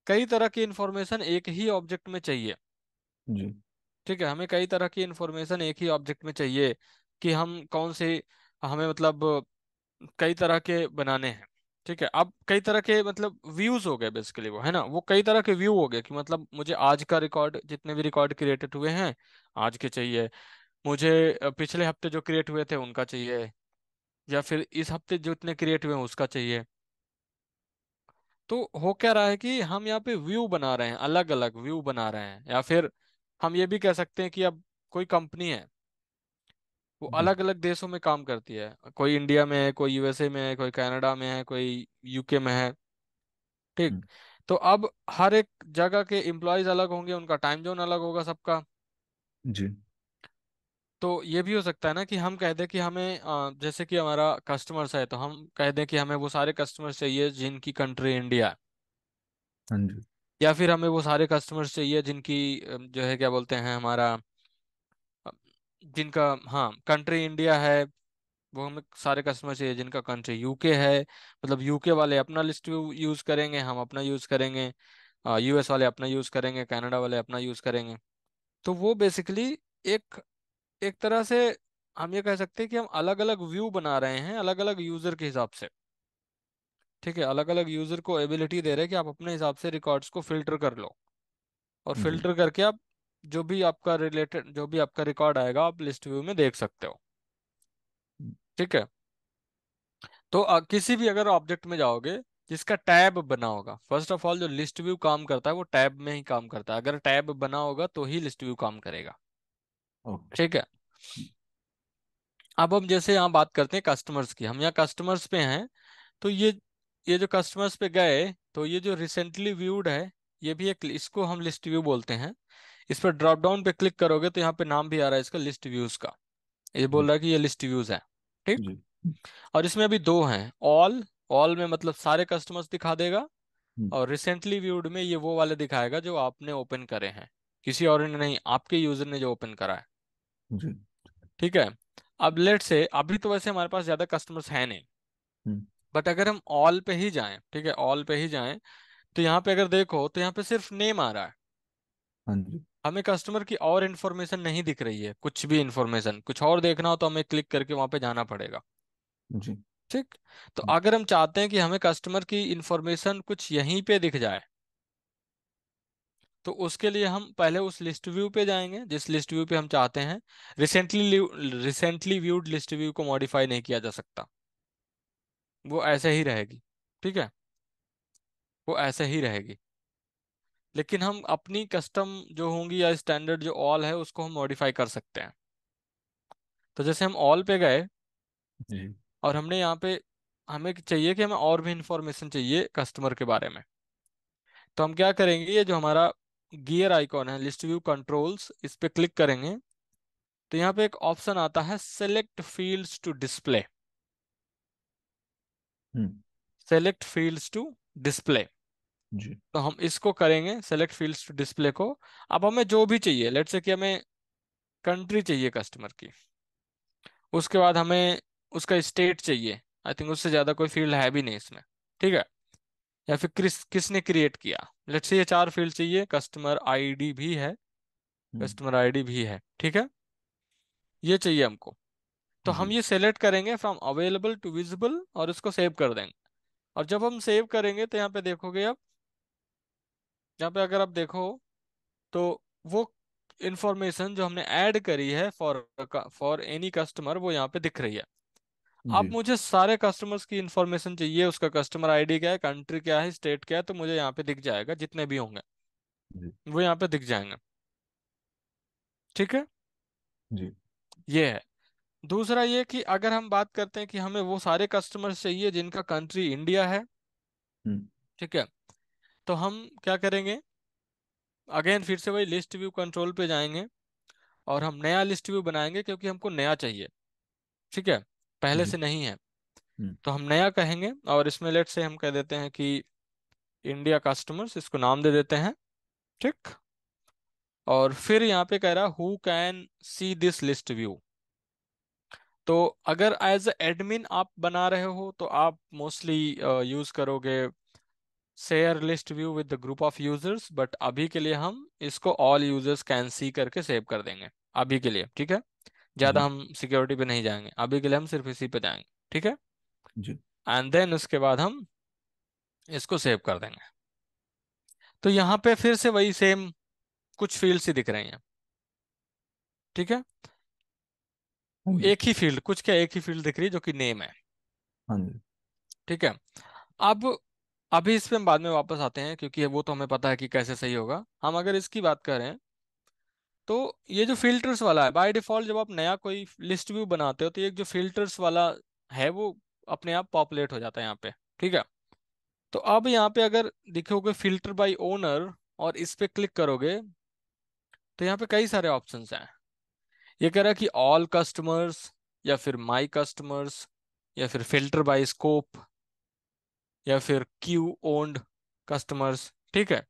कई तरह की इंफॉर्मेशन एक ही ऑब्जेक्ट में चाहिए जी ठीक है हमें कई तरह की इंफॉर्मेशन एक ही ऑब्जेक्ट में चाहिए कि हम कौन से हमें मतलब कई तरह के बनाने हैं ठीक है अब कई तरह के मतलब व्यूज हो गए बेसिकली वो है ना वो कई तरह के व्यू हो गए कि मतलब मुझे आज का रिकॉर्ड जितने भी रिकॉर्ड क्रिएटेड हुए हैं आज के चाहिए मुझे पिछले हफ्ते जो क्रिएट हुए थे उनका चाहिए या फिर इस हफ्ते जो इतने क्रिएट हुए हैं उसका चाहिए तो हो क्या रहा है कि हम यहाँ पे व्यू बना रहे हैं अलग अलग व्यू बना रहे हैं या फिर हम ये भी कह सकते हैं कि अब कोई कंपनी है वो हम्म। अलग अलग देशों में काम करती है कोई इंडिया में है कोई यूएसए में है कोई कनाडा में है कोई यूके में है ठीक हम्म। तो अब हर एक जगह के एम्प्लॉयज अलग होंगे उनका टाइम जोन अलग होगा सबका जी तो ये भी हो सकता है ना कि हम कह दें कि हमें जैसे कि हमारा कस्टमर्स है तो हम कह दें कि हमें वो सारे कस्टमर्स चाहिए जिनकी कंट्री इंडिया है हाँ जी या फिर हमें वो सारे कस्टमर्स चाहिए जिनकी जो है क्या बोलते हैं हमारा जिनका हाँ कंट्री इंडिया है वो हमें सारे कस्टमर चाहिए जिनका कंट्री यूके है मतलब यूके वाले अपना लिस्ट यूज़ करेंगे हम अपना यूज़ करेंगे यूएस वाले अपना यूज़ करेंगे कनाडा वाले अपना यूज़ करेंगे तो वो बेसिकली एक एक तरह से हम ये कह सकते हैं कि हम अलग अलग व्यू बना रहे हैं अलग अलग यूज़र के हिसाब से ठीक है अलग अलग यूज़र को एबिलिटी दे रहे हैं कि आप अपने हिसाब से रिकॉर्ड्स को फिल्टर कर लो और फिल्टर हम्म, हम्म। करके आप जो भी आपका रिलेटेड जो भी आपका रिकॉर्ड आएगा आप लिस्ट व्यू में देख सकते हो ठीक है तो आ, किसी भी अगर ऑब्जेक्ट में जाओगे जिसका टैब बना होगा फर्स्ट ऑफ ऑल जो लिस्ट व्यू काम करता है वो टैब में ही काम करता है अगर टैब बना होगा तो ही लिस्ट व्यू काम करेगा okay. ठीक है अब हम जैसे यहाँ बात करते हैं कस्टमर्स की हम यहाँ कस्टमर्स पे हैं तो ये ये जो कस्टमर्स पे गए तो ये जो रिसेंटली व्यूड है ये भी एक इसको हम लिस्ट व्यू बोलते हैं इस पर ड्रॉप डाउन पे क्लिक करोगे तो यहाँ पे नाम भी आ रहा है इसका लिस्ट व्यूज का ये बोल हम्म। रहा है कि ये लिस्ट व्यूज है ठीक और इसमें अभी दो हैं ऑल ऑल में मतलब सारे कस्टमर्स दिखा देगा हम्म। और रिसेंटली व्यूड में ये वो वाले दिखाएगा जो आपने ओपन करे हैं किसी और ने नहीं आपके यूजर ने जो ओपन करा है ठीक है अब लेट से अभी तो वैसे हमारे पास ज्यादा कस्टमर्स है नहीं बट हम्म। अगर हम ऑल पे ही जाएं ठीक है ऑल पे ही जाएं तो यहाँ पे अगर देखो तो यहाँ पे सिर्फ नेम आ रहा है हाँ हमें कस्टमर की और इन्फॉर्मेशन नहीं दिख रही है कुछ भी इन्फॉर्मेशन कुछ और देखना हो तो हमें क्लिक करके वहां पे जाना पड़ेगा जी ठीक तो अगर हम चाहते हैं कि हमें कस्टमर की इन्फॉर्मेशन कुछ यहीं पे दिख जाए तो उसके लिए हम पहले उस लिस्ट व्यू पे जाएंगे जिस लिस्ट व्यू पे हम चाहते हैं recently recently viewed list view को मॉडिफाई नहीं किया जा सकता वो ऐसे ही रहेगी ठीक है वो ऐसे ही रहेगी लेकिन हम अपनी कस्टम जो होंगी या स्टैंडर्ड जो ऑल है उसको हम मॉडिफाई कर सकते हैं तो जैसे हम ऑल पे गए और हमने यहाँ पे हमें चाहिए कि हमें और भी इंफॉर्मेशन चाहिए कस्टमर के बारे में तो हम क्या करेंगे ये जो हमारा गियर आइकॉन है लिस्ट व्यू कंट्रोल्स इस पर क्लिक करेंगे तो यहाँ पे एक ऑप्शन आता है select fields to display select fields to display जी तो हम इसको करेंगे सेलेक्ट फील्ड्स टू डिस्प्ले को अब हमें जो भी चाहिए लेट से कि हमें कंट्री चाहिए कस्टमर की उसके बाद हमें उसका स्टेट चाहिए आई थिंक उससे ज़्यादा कोई फील्ड है भी नहीं इसमें ठीक है या फिर किस किसने क्रिएट किया लेट से ये चार फील्ड चाहिए कस्टमर आईडी भी है कस्टमर हम्म। आईडी भी है ठीक है ये चाहिए हमको तो हम ये सेलेक्ट करेंगे फ्रॉम अवेलेबल टू विजिबल और इसको सेव कर देंगे और जब हम सेव करेंगे तो यहाँ पे देखोगे आप यहाँ पे अगर आप देखो तो वो इंफॉर्मेशन जो हमने ऐड करी है फॉर फॉर एनी कस्टमर वो यहाँ पे दिख रही है आप मुझे सारे कस्टमर्स की इंफॉर्मेशन चाहिए उसका कस्टमर आईडी क्या है कंट्री क्या है स्टेट क्या है तो मुझे यहाँ पे दिख जाएगा जितने भी होंगे वो यहाँ पे दिख जाएंगे ठीक है जी ये है दूसरा ये कि अगर हम बात करते हैं कि हमें वो सारे कस्टमर्स चाहिए जिनका कंट्री इंडिया है हम्म। ठीक है तो हम क्या करेंगे अगेन फिर से वही लिस्ट व्यू कंट्रोल पे जाएंगे और हम नया लिस्ट व्यू बनाएंगे क्योंकि हमको नया चाहिए ठीक है पहले हम्म। से नहीं है हम्म। तो हम नया कहेंगे और इसमें लेट से हम कह देते हैं कि इंडिया कस्टमर्स इसको नाम दे देते हैं ठीक और फिर यहाँ पे कह रहा who can see this list view तो अगर एज एडमिन आप बना रहे हो तो आप मोस्टली यूज करोगे share list view with the group of users but अभी के लिए हम इसको ऑल यूजर्स कैन सी करके सेव कर देंगे अभी के लिए ठीक है ज्यादा हम सिक्योरिटी पे नहीं जाएंगे अभी के लिए हम सिर्फ इसी पे जाएंगे ठीक है एंड देन उसके बाद हम इसको सेव कर देंगे तो यहाँ पे फिर से वही सेम कुछ फील्ड ही दिख रही हैं ठीक है हाँ एक ही फील्ड कुछ क्या एक ही फील्ड दिख रही है जो कि नेम है हाँ ठीक है अब अभी इस पर हम बाद में वापस आते हैं क्योंकि वो तो हमें पता है कि कैसे सही होगा हम अगर इसकी बात करें तो ये जो फिल्टर्स वाला है बाय डिफॉल्ट जब आप नया कोई लिस्ट व्यू बनाते हो तो ये जो फिल्टर्स वाला है वो अपने आप पॉपुलेट हो जाता है यहाँ पे ठीक है तो अब यहाँ पे अगर दिखोगे फिल्टर बाय ओनर और इस पर क्लिक करोगे तो यहाँ पे कई सारे ऑप्शन हैं ये कह रहा है कि ऑल कस्टमर्स या फिर माई कस्टमर्स या फिर फिल्टर बाई स्कोप या फिर क्यू ओन्ड कस्टमर्स ठीक है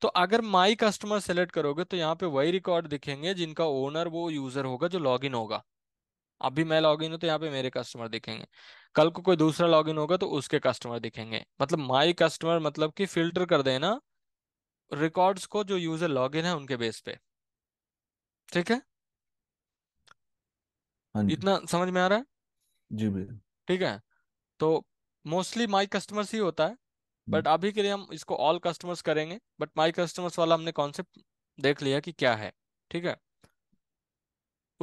तो अगर माई कस्टमर सेलेक्ट करोगे तो यहाँ पे वही रिकॉर्ड दिखेंगे जिनका ओनर वो यूजर होगा जो लॉग होगा अभी मैं लॉगिन हूँ तो यहाँ पे मेरे कस्टमर दिखेंगे कल को कोई दूसरा लॉगिन होगा तो उसके कस्टमर दिखेंगे मतलब माई कस्टमर मतलब कि फिल्टर कर देना रिकॉर्ड्स को जो यूजर लॉगिन है उनके बेस पे ठीक है हाँ इतना समझ में आ रहा है जी ठीक है तो मोस्टली माई कस्टमर्स ही होता है बट हम्म। अभी के लिए हम इसको ऑल कस्टमर्स करेंगे बट माई कस्टमर्स वाला हमने कॉन्सेप्ट देख लिया कि क्या है ठीक है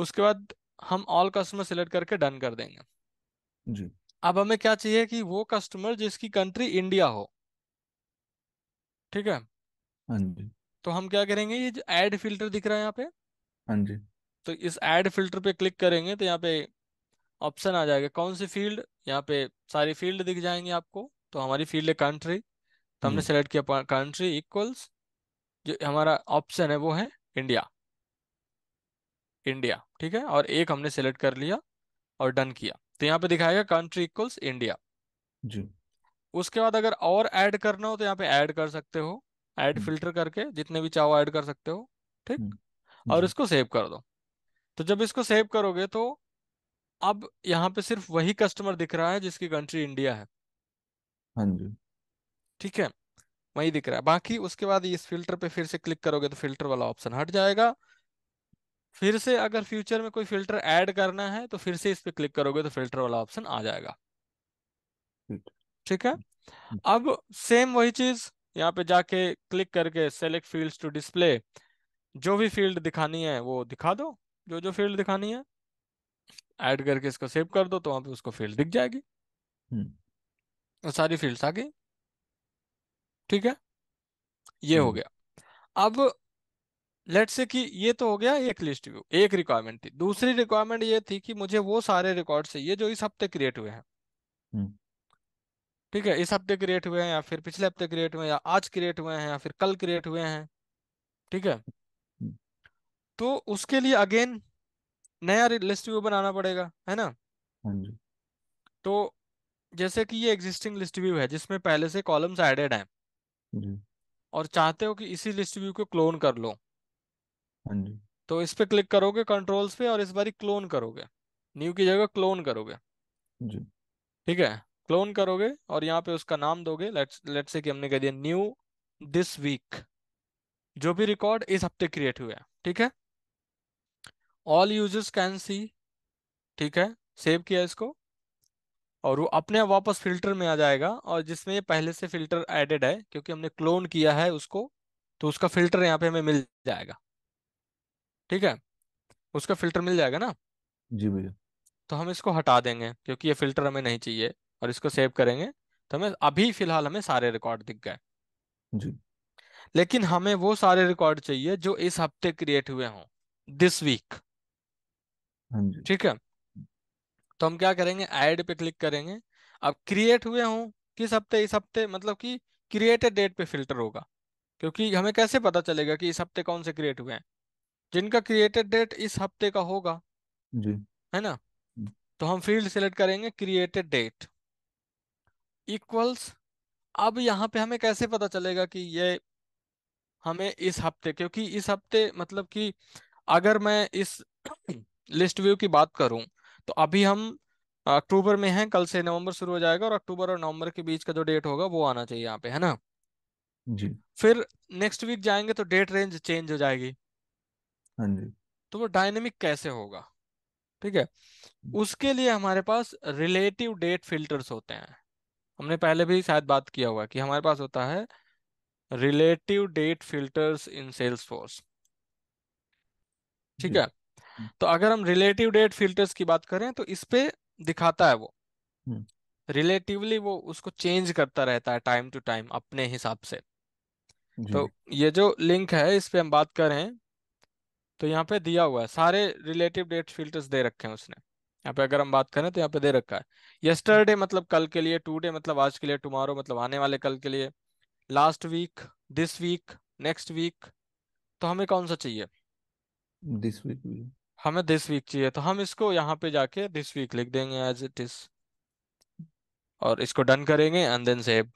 उसके बाद हम ऑल कस्टमर सिलेक्ट करके डन कर देंगे जी अब हमें क्या चाहिए कि वो कस्टमर जिसकी कंट्री इंडिया हो ठीक है हाँ जी तो हम क्या करेंगे ये जो एड फिल्टर दिख रहा है यहाँ पे हाँ जी तो इस एड फिल्टर पे क्लिक करेंगे तो यहाँ पे ऑप्शन आ जाएगा कौन सी फील्ड यहाँ पे सारी फील्ड दिख जाएंगे आपको तो हमारी फील्ड है कंट्री तो हमने सेलेक्ट हम्म। किया कंट्री इक्वल्स जो हमारा ऑप्शन है वो है इंडिया इंडिया ठीक है और एक हमने सेलेक्ट कर लिया और डन किया तो यहाँ पे दिखाएगा कंट्री इक्वल्स इंडिया जी उसके बाद अगर और ऐड करना हो तो यहाँ पे ऐड कर सकते हो ऐड फिल्टर हम्म। करके जितने भी चाहो ऐड कर सकते हो ठीक हम्म। और इसको सेव कर दो तो जब इसको सेव करोगे तो अब यहाँ पे सिर्फ वही कस्टमर दिख रहा है जिसकी कंट्री इंडिया है हाँ जी ठीक है वही दिख रहा है बाकी उसके बाद इस फिल्टर पे फिर से क्लिक करोगे तो फिल्टर वाला ऑप्शन हट जाएगा फिर से अगर फ्यूचर में कोई फिल्टर ऐड करना है तो फिर से इस पे क्लिक करोगे तो फिल्टर वाला ऑप्शन आ जाएगा ठीक है हम्म। अब सेम वही चीज यहाँ पे जाके क्लिक करके सेलेक्ट फील्ड टू डिस्प्ले जो भी फील्ड दिखानी है वो दिखा दो जो जो फील्ड दिखानी है ऐड करके इसको सेव कर दो तो वहां पे उसको फील्ड दिख जाएगी हम्म। और सारी फील्ड्स आ गई ठीक है ये हो हम्म। गया अब लेट से कि ये तो हो गया एक लिस्ट व्यू एक रिक्वायरमेंट थी दूसरी रिक्वायरमेंट ये थी कि मुझे वो सारे रिकॉर्ड चाहिए जो इस हफ्ते क्रिएट हुए हैं हम्म। ठीक है इस हफ्ते क्रिएट हुए हैं या फिर पिछले हफ्ते क्रिएट हुए हैं या आज क्रिएट हुए हैं या फिर कल क्रिएट हुए हैं ठीक है तो उसके लिए अगेन नया लिस्ट व्यू बनाना पड़ेगा है ना हाँ तो जैसे कि ये एग्जिस्टिंग लिस्ट व्यू है जिसमें पहले से कॉलम्स एडेड हैं और चाहते हो कि इसी लिस्ट व्यू को क्लोन कर लो हाँ तो इस पे क्लिक करोगे कंट्रोल्स पे और इस बारी क्लोन करोगे न्यू की जगह क्लोन करोगे ठीक है क्लोन करोगे और यहाँ पे उसका नाम दोगे लेट्स लेट्स से कि हमने कह दिया न्यू दिस वीक जो भी रिकॉर्ड इस हफ्ते क्रिएट हुआ है ठीक है ऑल यूजर्स कैन सी ठीक है सेव किया इसको और वो अपने आप वापस फिल्टर में आ जाएगा और जिसमें पहले से फिल्टर एडेड है क्योंकि हमने क्लोन किया है उसको तो उसका फिल्टर यहाँ पे हमें मिल जाएगा ठीक है उसका फिल्टर मिल जाएगा ना जी भैया तो हम इसको हटा देंगे क्योंकि ये फिल्टर हमें नहीं चाहिए और इसको सेव करेंगे तो हमें अभी फिलहाल हमें सारे रिकॉर्ड दिख गए जी लेकिन हमें वो सारे रिकॉर्ड चाहिए जो इस हफ्ते क्रिएट हुए हों दिस वीक हाँ ठीक है तो हम क्या करेंगे एड पे क्लिक करेंगे अब क्रिएट हुए हूँ किस हफ्ते इस हफ्ते मतलब कि क्रिएटेड डेट पे फिल्टर होगा क्योंकि हमें कैसे पता चलेगा कि इस हफ्ते कौन से क्रिएट हुए हैं जिनका क्रिएटेड डेट इस हफ्ते का होगा जी है ना हम्म। तो हम फील्ड सेलेक्ट करेंगे क्रिएटेड डेट इक्वल्स अब यहाँ पे हमें कैसे पता चलेगा कि ये हमें इस हफ्ते क्योंकि इस हफ्ते मतलब कि अगर मैं इस लिस्ट व्यू की बात करूं तो अभी हम अक्टूबर में हैं कल से नवंबर शुरू हो जाएगा और अक्टूबर और नवंबर के बीच का जो डेट होगा वो आना चाहिए यहाँ पे है ना जी फिर नेक्स्ट वीक जाएंगे तो डेट रेंज चेंज हो जाएगी हाँ जी तो वो डायनेमिक कैसे होगा ठीक है हम्म। उसके लिए हमारे पास रिलेटिव डेट फिल्टर्स होते हैं हमने पहले भी शायद बात किया हुआ कि हमारे पास होता है relative date filters in Salesforce ठीक है तो अगर हम रिलेटिव डेट फिल्टर्स की बात करें तो इस पे दिखाता है वो रिलेटिवली हम्म। वो उसको चेंज करता रहता है टाइम टू टाइम अपने हिसाब से तो ये जो लिंक है इस पे हम बात कर रहे हैं तो यहाँ पे दिया हुआ है सारे रिलेटिव डेट फिल्टर्स दे रखे हैं उसने यहाँ पे अगर हम बात करें तो यहाँ पे दे रखा है यस्टरडे मतलब कल के लिए टूडे मतलब आज के लिए टुमारो मतलब आने वाले कल के लिए last week this week next week तो हमें कौन सा चाहिए दिस वीक हमें दिस वीक चाहिए तो हम इसको यहाँ पे जाके दिस वीक लिख देंगे एज इट इज और इसको डन करेंगे एंड देन सेव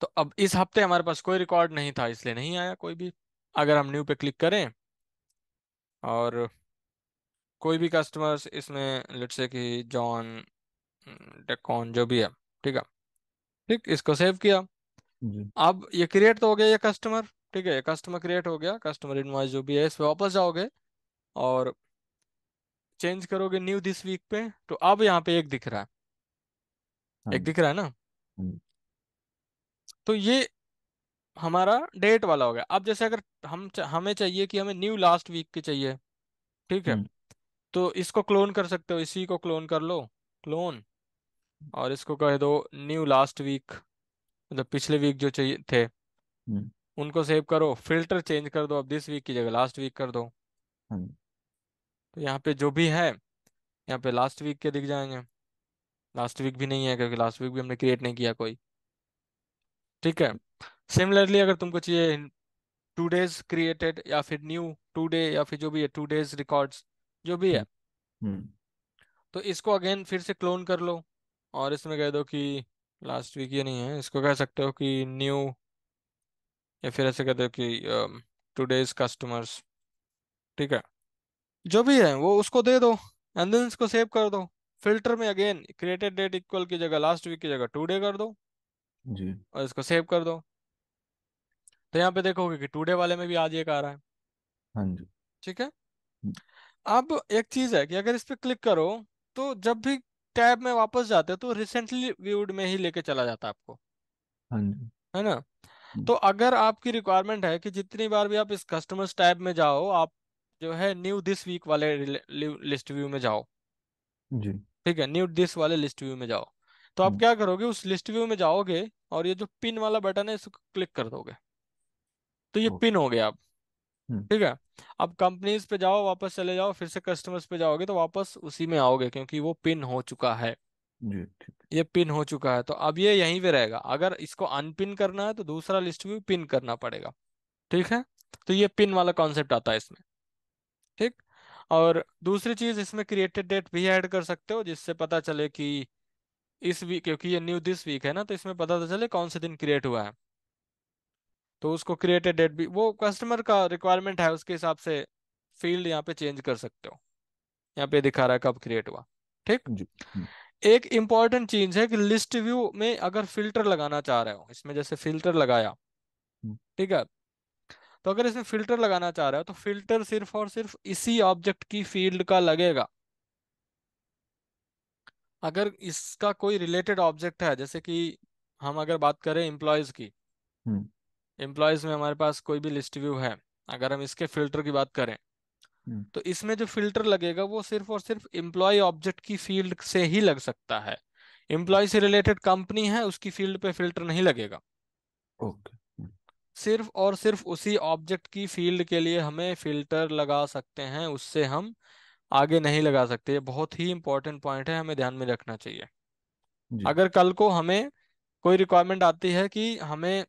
तो अब इस हफ्ते हमारे पास कोई रिकॉर्ड नहीं था इसलिए नहीं आया कोई भी अगर हम न्यू पे क्लिक करें और कोई भी कस्टमर्स इसमें लेट से कि जॉन डेकॉन जो भी है ठीक है ठीक इसको सेव किया अब ये क्रिएट तो हो गया ये कस्टमर ठीक है ये कस्टमर क्रिएट हो गया कस्टमर इनवाइस जो भी है इस पर वापस जाओगे और चेंज करोगे न्यू दिस वीक पे तो अब यहाँ पे एक दिख रहा है हाँ एक दिख रहा है ना हाँ तो ये हमारा डेट वाला हो गया अब जैसे अगर हम हमें चाहिए कि हमें न्यू लास्ट वीक की चाहिए ठीक है हम्म। तो इसको क्लोन कर सकते हो इसी को क्लोन कर लो क्लोन और इसको कह दो न्यू लास्ट वीक मतलब पिछले वीक जो चाहिए थे हम्म। उनको सेव करो फिल्टर चेंज कर दो अब दिस वीक की जगह लास्ट वीक कर दो हाँ हम्म। जी तो यहाँ पे जो भी है यहाँ पे लास्ट वीक के दिख जाएंगे लास्ट वीक भी नहीं है क्योंकि लास्ट वीक भी हमने क्रिएट नहीं किया कोई ठीक है सिमिलरली अगर तुमको चाहिए टू डेज क्रिएटेड या फिर न्यू टू डे या फिर जो भी है टू डेज रिकॉर्ड जो भी है हम्म। हम्म। तो इसको अगेन फिर से क्लोन कर लो और इसमें कह दो कि लास्ट वीक ये नहीं है इसको कह सकते हो कि न्यू या फिर ऐसे कह दो कि टू डेज कस्टमर्स ठीक है जो भी है वो उसको दे दो एंड देन इसको सेव कर दो फिल्टर में अगेन क्रिएटेड डेट इक्वल की जगह लास्ट वीक की जगह टू डे कर दो जी और इसको सेव कर दो तो यहाँ पे देखोगे कि टू डे वाले में भी आज एक आ रहा है हाँ जी ठीक है हम्म। अब एक चीज है कि अगर इस पर क्लिक करो तो जब भी टैब में वापस जाते हो तो रिसेंटली व्यूड में ही लेके चला जाता आपको हाँ जी है ना हम्म। तो अगर आपकी रिक्वायरमेंट है कि जितनी बार भी आप इस कस्टमर्स टैब में जाओ आप जो है न्यू दिस वीक वाले लिस्ट व्यू में जाओ जी ठीक है न्यू दिस वाले लिस्ट व्यू में जाओ तो आप हम्म। क्या करोगे उस लिस्ट व्यू में जाओगे और ये जो पिन वाला बटन है इसको क्लिक कर दोगे तो ये पिन हो गया आप हम्म। ठीक है अब कंपनीज पे जाओ वापस चले जाओ फिर से कस्टमर्स पे जाओगे तो वापस उसी में आओगे क्योंकि वो पिन हो चुका है ये पिन हो चुका है तो अब ये यहीं पे रहेगा अगर इसको अनपिन करना है तो दूसरा लिस्ट व्यू पिन करना पड़ेगा ठीक है तो ये पिन वाला कॉन्सेप्ट आता है इसमें ठीक और दूसरी चीज इसमें क्रिएटेड डेट भी ऐड कर सकते हो जिससे पता चले कि इस वीक क्योंकि ये न्यू दिस वीक है ना तो इसमें पता तो चले कौन से दिन क्रिएट हुआ है तो उसको क्रिएटेड डेट भी वो कस्टमर का रिक्वायरमेंट है उसके हिसाब से फील्ड यहाँ पे चेंज कर सकते हो यहाँ पे दिखा रहा है कब क्रिएट हुआ ठीक हम्म। एक इम्पॉर्टेंट चीज है कि लिस्ट व्यू में अगर फिल्टर लगाना चाह रहे हो इसमें जैसे फिल्टर लगाया हम्म। ठीक है तो अगर इसमें फिल्टर लगाना चाह रहे हो तो फिल्टर सिर्फ और सिर्फ इसी ऑब्जेक्ट की फील्ड का लगेगा अगर इसका कोई रिलेटेड ऑब्जेक्ट है जैसे कि हम अगर बात करें एम्प्लॉयज की एम्प्लॉयज हम्म। में हमारे पास कोई भी लिस्ट व्यू है अगर हम इसके फिल्टर की बात करें हम्म। तो इसमें जो फिल्टर लगेगा वो सिर्फ और सिर्फ एम्प्लॉय ऑब्जेक्ट की फील्ड से ही लग सकता है एम्प्लॉय से रिलेटेड कंपनी है उसकी फील्ड पे फिल्टर नहीं लगेगा ओके okay. सिर्फ और सिर्फ उसी ऑब्जेक्ट की फील्ड के लिए हमें फिल्टर लगा सकते हैं उससे हम आगे नहीं लगा सकते ये बहुत ही इंपॉर्टेंट पॉइंट है हमें ध्यान में रखना चाहिए अगर कल को हमें कोई रिक्वायरमेंट आती है कि हमें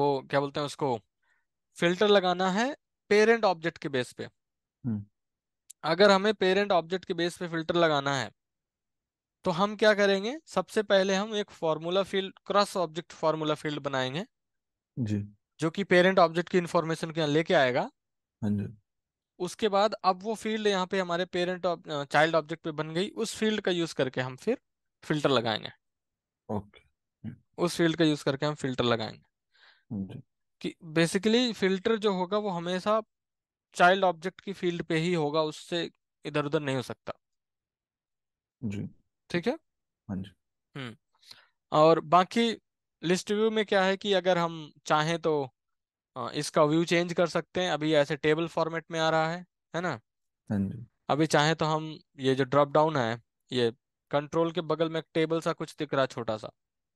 वो क्या बोलते हैं उसको फिल्टर लगाना है पेरेंट ऑब्जेक्ट के बेस पे हम्म। अगर हमें पेरेंट ऑब्जेक्ट के बेस पे फिल्टर लगाना है तो हम क्या करेंगे सबसे पहले हम एक formula field cross object formula field बनाएंगे जी जो कि पेरेंट ऑब्जेक्ट की इन्फॉर्मेशन के यहाँ लेके आएगा हाँ उसके बाद अब वो फील्ड यहाँ पे हमारे पेरेंट चाइल्ड ऑब्जेक्ट पे बन गई उस फील्ड का यूज करके हम फिर फिल्टर लगाएंगे ओके उस फील्ड का यूज करके हम फिल्टर लगाएंगे हाँ कि बेसिकली फिल्टर जो होगा वो हमेशा चाइल्ड ऑब्जेक्ट की फील्ड पे ही होगा उससे इधर उधर नहीं हो सकता जी ठीक है हाँ हम्म और बाकी लिस्ट व्यू में क्या है कि अगर हम चाहें तो इसका व्यू चेंज कर सकते हैं अभी ऐसे टेबल फॉर्मेट में आ रहा है है ना हाँ अभी चाहें तो हम ये जो ड्रॉप डाउन है ये कंट्रोल के बगल में एक टेबल सा कुछ दिख रहा है छोटा सा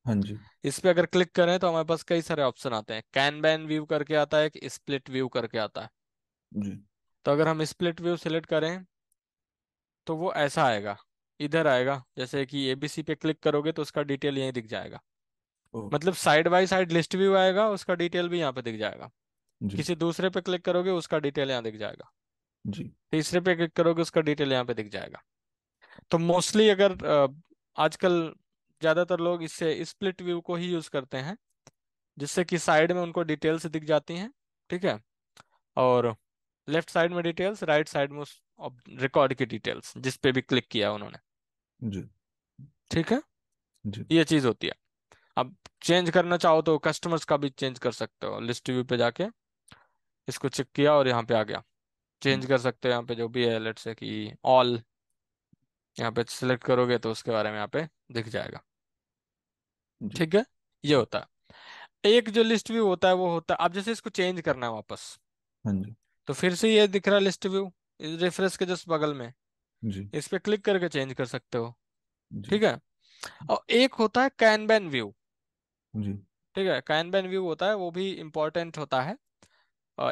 हाँ जी इस पे अगर क्लिक करें तो हमारे पास कई सारे ऑप्शन आते हैं कैन बैन व्यू करके आता है एक स्प्लिट व्यू करके आता है जी तो अगर हम स्प्लिट व्यू सिलेक्ट करें तो वो ऐसा आएगा इधर आएगा जैसे कि एबीसी पे क्लिक करोगे तो उसका डिटेल यहीं दिख जाएगा मतलब साइड बाय साइड लिस्ट भी आएगा उसका डिटेल भी यहाँ पे दिख जाएगा किसी दूसरे पे क्लिक करोगे उसका डिटेल यहाँ दिख जाएगा जी तीसरे पे क्लिक करोगे उसका डिटेल यहाँ पे दिख जाएगा तो मोस्टली अगर आजकल ज्यादातर लोग इससे स्प्लिट व्यू को ही यूज करते हैं जिससे कि साइड में उनको डिटेल्स दिख जाती हैं ठीक है और लेफ्ट साइड में डिटेल्स राइट साइड में रिकॉर्ड की डिटेल्स जिस पे भी क्लिक किया उन्होंने जी ठीक है जी ये चीज होती है अब चेंज करना चाहो तो कस्टमर्स का भी चेंज कर सकते हो लिस्ट व्यू पे जाके इसको चेक किया और यहाँ पे आ गया चेंज हम्म। कर सकते हो यहाँ पे जो भी है लेट्स से कि ऑल यहाँ पे सिलेक्ट करोगे तो उसके बारे में यहाँ पे दिख जाएगा ठीक है ये होता है एक जो लिस्ट व्यू होता है वो होता है अब जैसे इसको चेंज करना है वापस हाँ जी तो फिर से ये दिख रहा है लिस्ट व्यू रेफरेंस के जस्ट बगल में जी इस पे क्लिक करके चेंज कर सकते हो ठीक है और एक होता है कैनबेन व्यू जी ठीक है कैनबेन व्यू होता है वो भी इम्पोर्टेंट होता है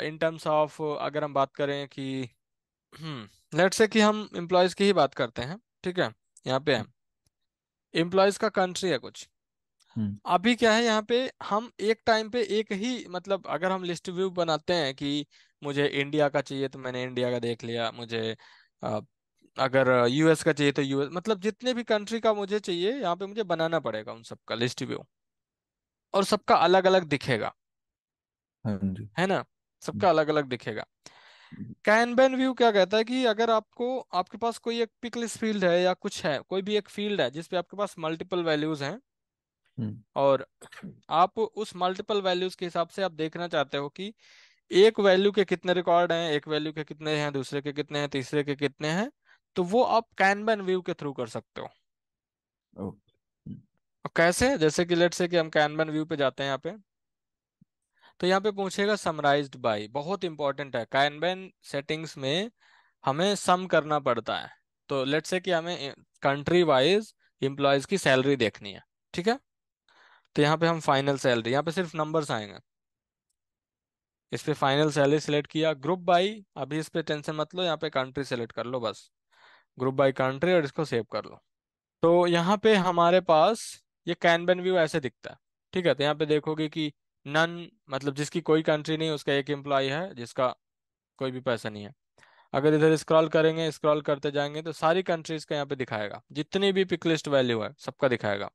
इन टर्म्स ऑफ अगर हम बात करें कि लेट्स हम्म, से कि हम इम्प्लॉयज की ही बात करते हैं ठीक है यहाँ पे है एम्प्लॉयज़ का कंट्री है कुछ हम्म। अभी क्या है यहाँ पे हम एक टाइम पे एक ही मतलब अगर हम लिस्ट व्यू बनाते हैं कि मुझे इंडिया का चाहिए तो मैंने इंडिया का देख लिया मुझे अगर यूएस का चाहिए तो यूएस मतलब जितने भी कंट्री का मुझे चाहिए यहाँ पे मुझे बनाना पड़ेगा उन सबका लिस्ट व्यू और सबका अलग अलग दिखेगा हाँ है ना सबका अलग अलग दिखेगा कैनबेन व्यू क्या कहता है कि अगर आपको आपके पास कोई एक पिकलिस फील्ड है या कुछ है कोई भी एक फील्ड है जिसपे आपके पास मल्टीपल वैल्यूज हैं हम्म। और आप उस मल्टीपल वैल्यूज के हिसाब से आप देखना चाहते हो कि एक वैल्यू के कितने रिकॉर्ड हैं एक वैल्यू के कितने हैं दूसरे के कितने हैं तीसरे के कितने हैं तो वो आप कैनबन व्यू के थ्रू कर सकते हो oh. कैसे जैसे कि लेट से कि हम कैनबन व्यू पे जाते हैं यहाँ पे तो यहाँ पे पूछेगा समराइज बाय बहुत इंपॉर्टेंट है कैनबन सेटिंग्स में हमें सम करना पड़ता है तो लेट से कि हमें कंट्री वाइज इंप्लॉयज की सैलरी देखनी है ठीक है तो यहाँ पे हम फाइनल सैलरी यहाँ पे सिर्फ नंबर्स आएंगे इस पे फाइनल सैलरी सिलेक्ट किया ग्रुप बाई अभी इस पे टेंशन मत लो यहाँ पे कंट्री सेलेक्ट कर लो बस ग्रुप बाय कंट्री और इसको सेव कर लो तो यहाँ पे हमारे पास ये कैनबेन व्यू ऐसे दिखता है ठीक है तो यहाँ पे देखोगे कि नन मतलब जिसकी कोई कंट्री नहीं उसका एक एम्प्लॉय है जिसका कोई भी पैसा नहीं है अगर इधर स्क्रॉल करेंगे स्क्रॉल करते जाएंगे तो सारी कंट्रीज का यहाँ पे दिखाएगा जितनी भी पिकलिस्ट वैल्यू है सबका दिखाएगा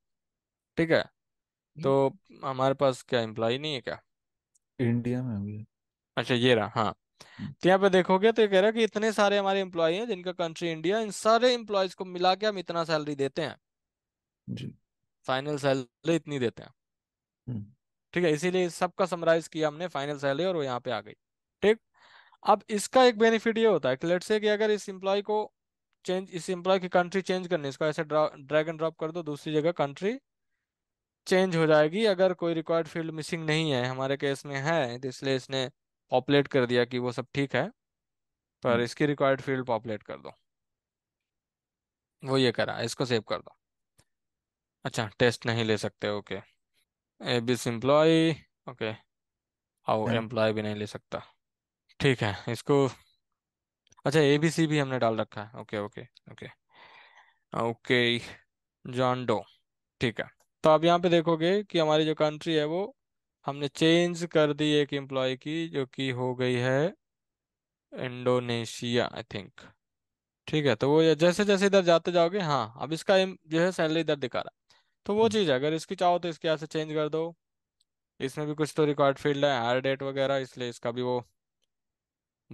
ठीक है तो हमारे पास क्या एम्प्लॉय नहीं है क्या इंडिया में अच्छा ये रहा हाँ तो यहाँ पे देखोगे तो ये कह रहे है कि इतने सारे हमारे इंप्लॉय हैं जिनका कंट्री इंडिया इन सारे इंप्लॉयज को मिला के हम इतना सैलरी देते हैं जी फाइनल सैलरी इतनी देते हैं हम्म। ठीक है इसीलिए सबका समराइज किया हमने फाइनल सैलरी और वो यहाँ पे आ गई ठीक अब इसका एक बेनिफिट ये होता है कि लेट से कि अगर इस इंप्लॉय को चेंज इस इंप्लॉय की कंट्री चेंज करनी इसको ऐसे ड्रैग एंड ड्रॉप कर दो दूसरी जगह कंट्री चेंज हो जाएगी अगर कोई रिक्वायर्ड फील्ड मिसिंग नहीं है हमारे केस में है तो इसलिए इसने पॉपुलेट कर दिया कि वो सब ठीक है पर हम्म। इसकी रिक्वायर्ड फील्ड पॉपुलेट कर दो वो ये करा इसको सेव कर दो अच्छा टेस्ट नहीं ले सकते ओके ए बिस एम्प्लॉय ओके और एम्प्लॉय भी नहीं ले सकता ठीक है इसको अच्छा ए बी सी भी हमने डाल रखा है okay okay okay okay John Doe ठीक है तो आप यहाँ पे देखोगे कि हमारी जो कंट्री है वो हमने चेंज कर दी एक एम्प्लॉय की जो कि हो गई है इंडोनेशिया आई थिंक ठीक है तो वो जैसे जैसे इधर जाते जाओगे हाँ अब इसका जो है सैलरी इधर दिखा रहा है तो वो हम्म। चीज़ है अगर इसकी चाहो तो इसके यहाँ से चेंज कर दो इसमें भी कुछ तो रिकॉर्ड फील्ड है हर डेट वगैरह इसलिए इसका भी वो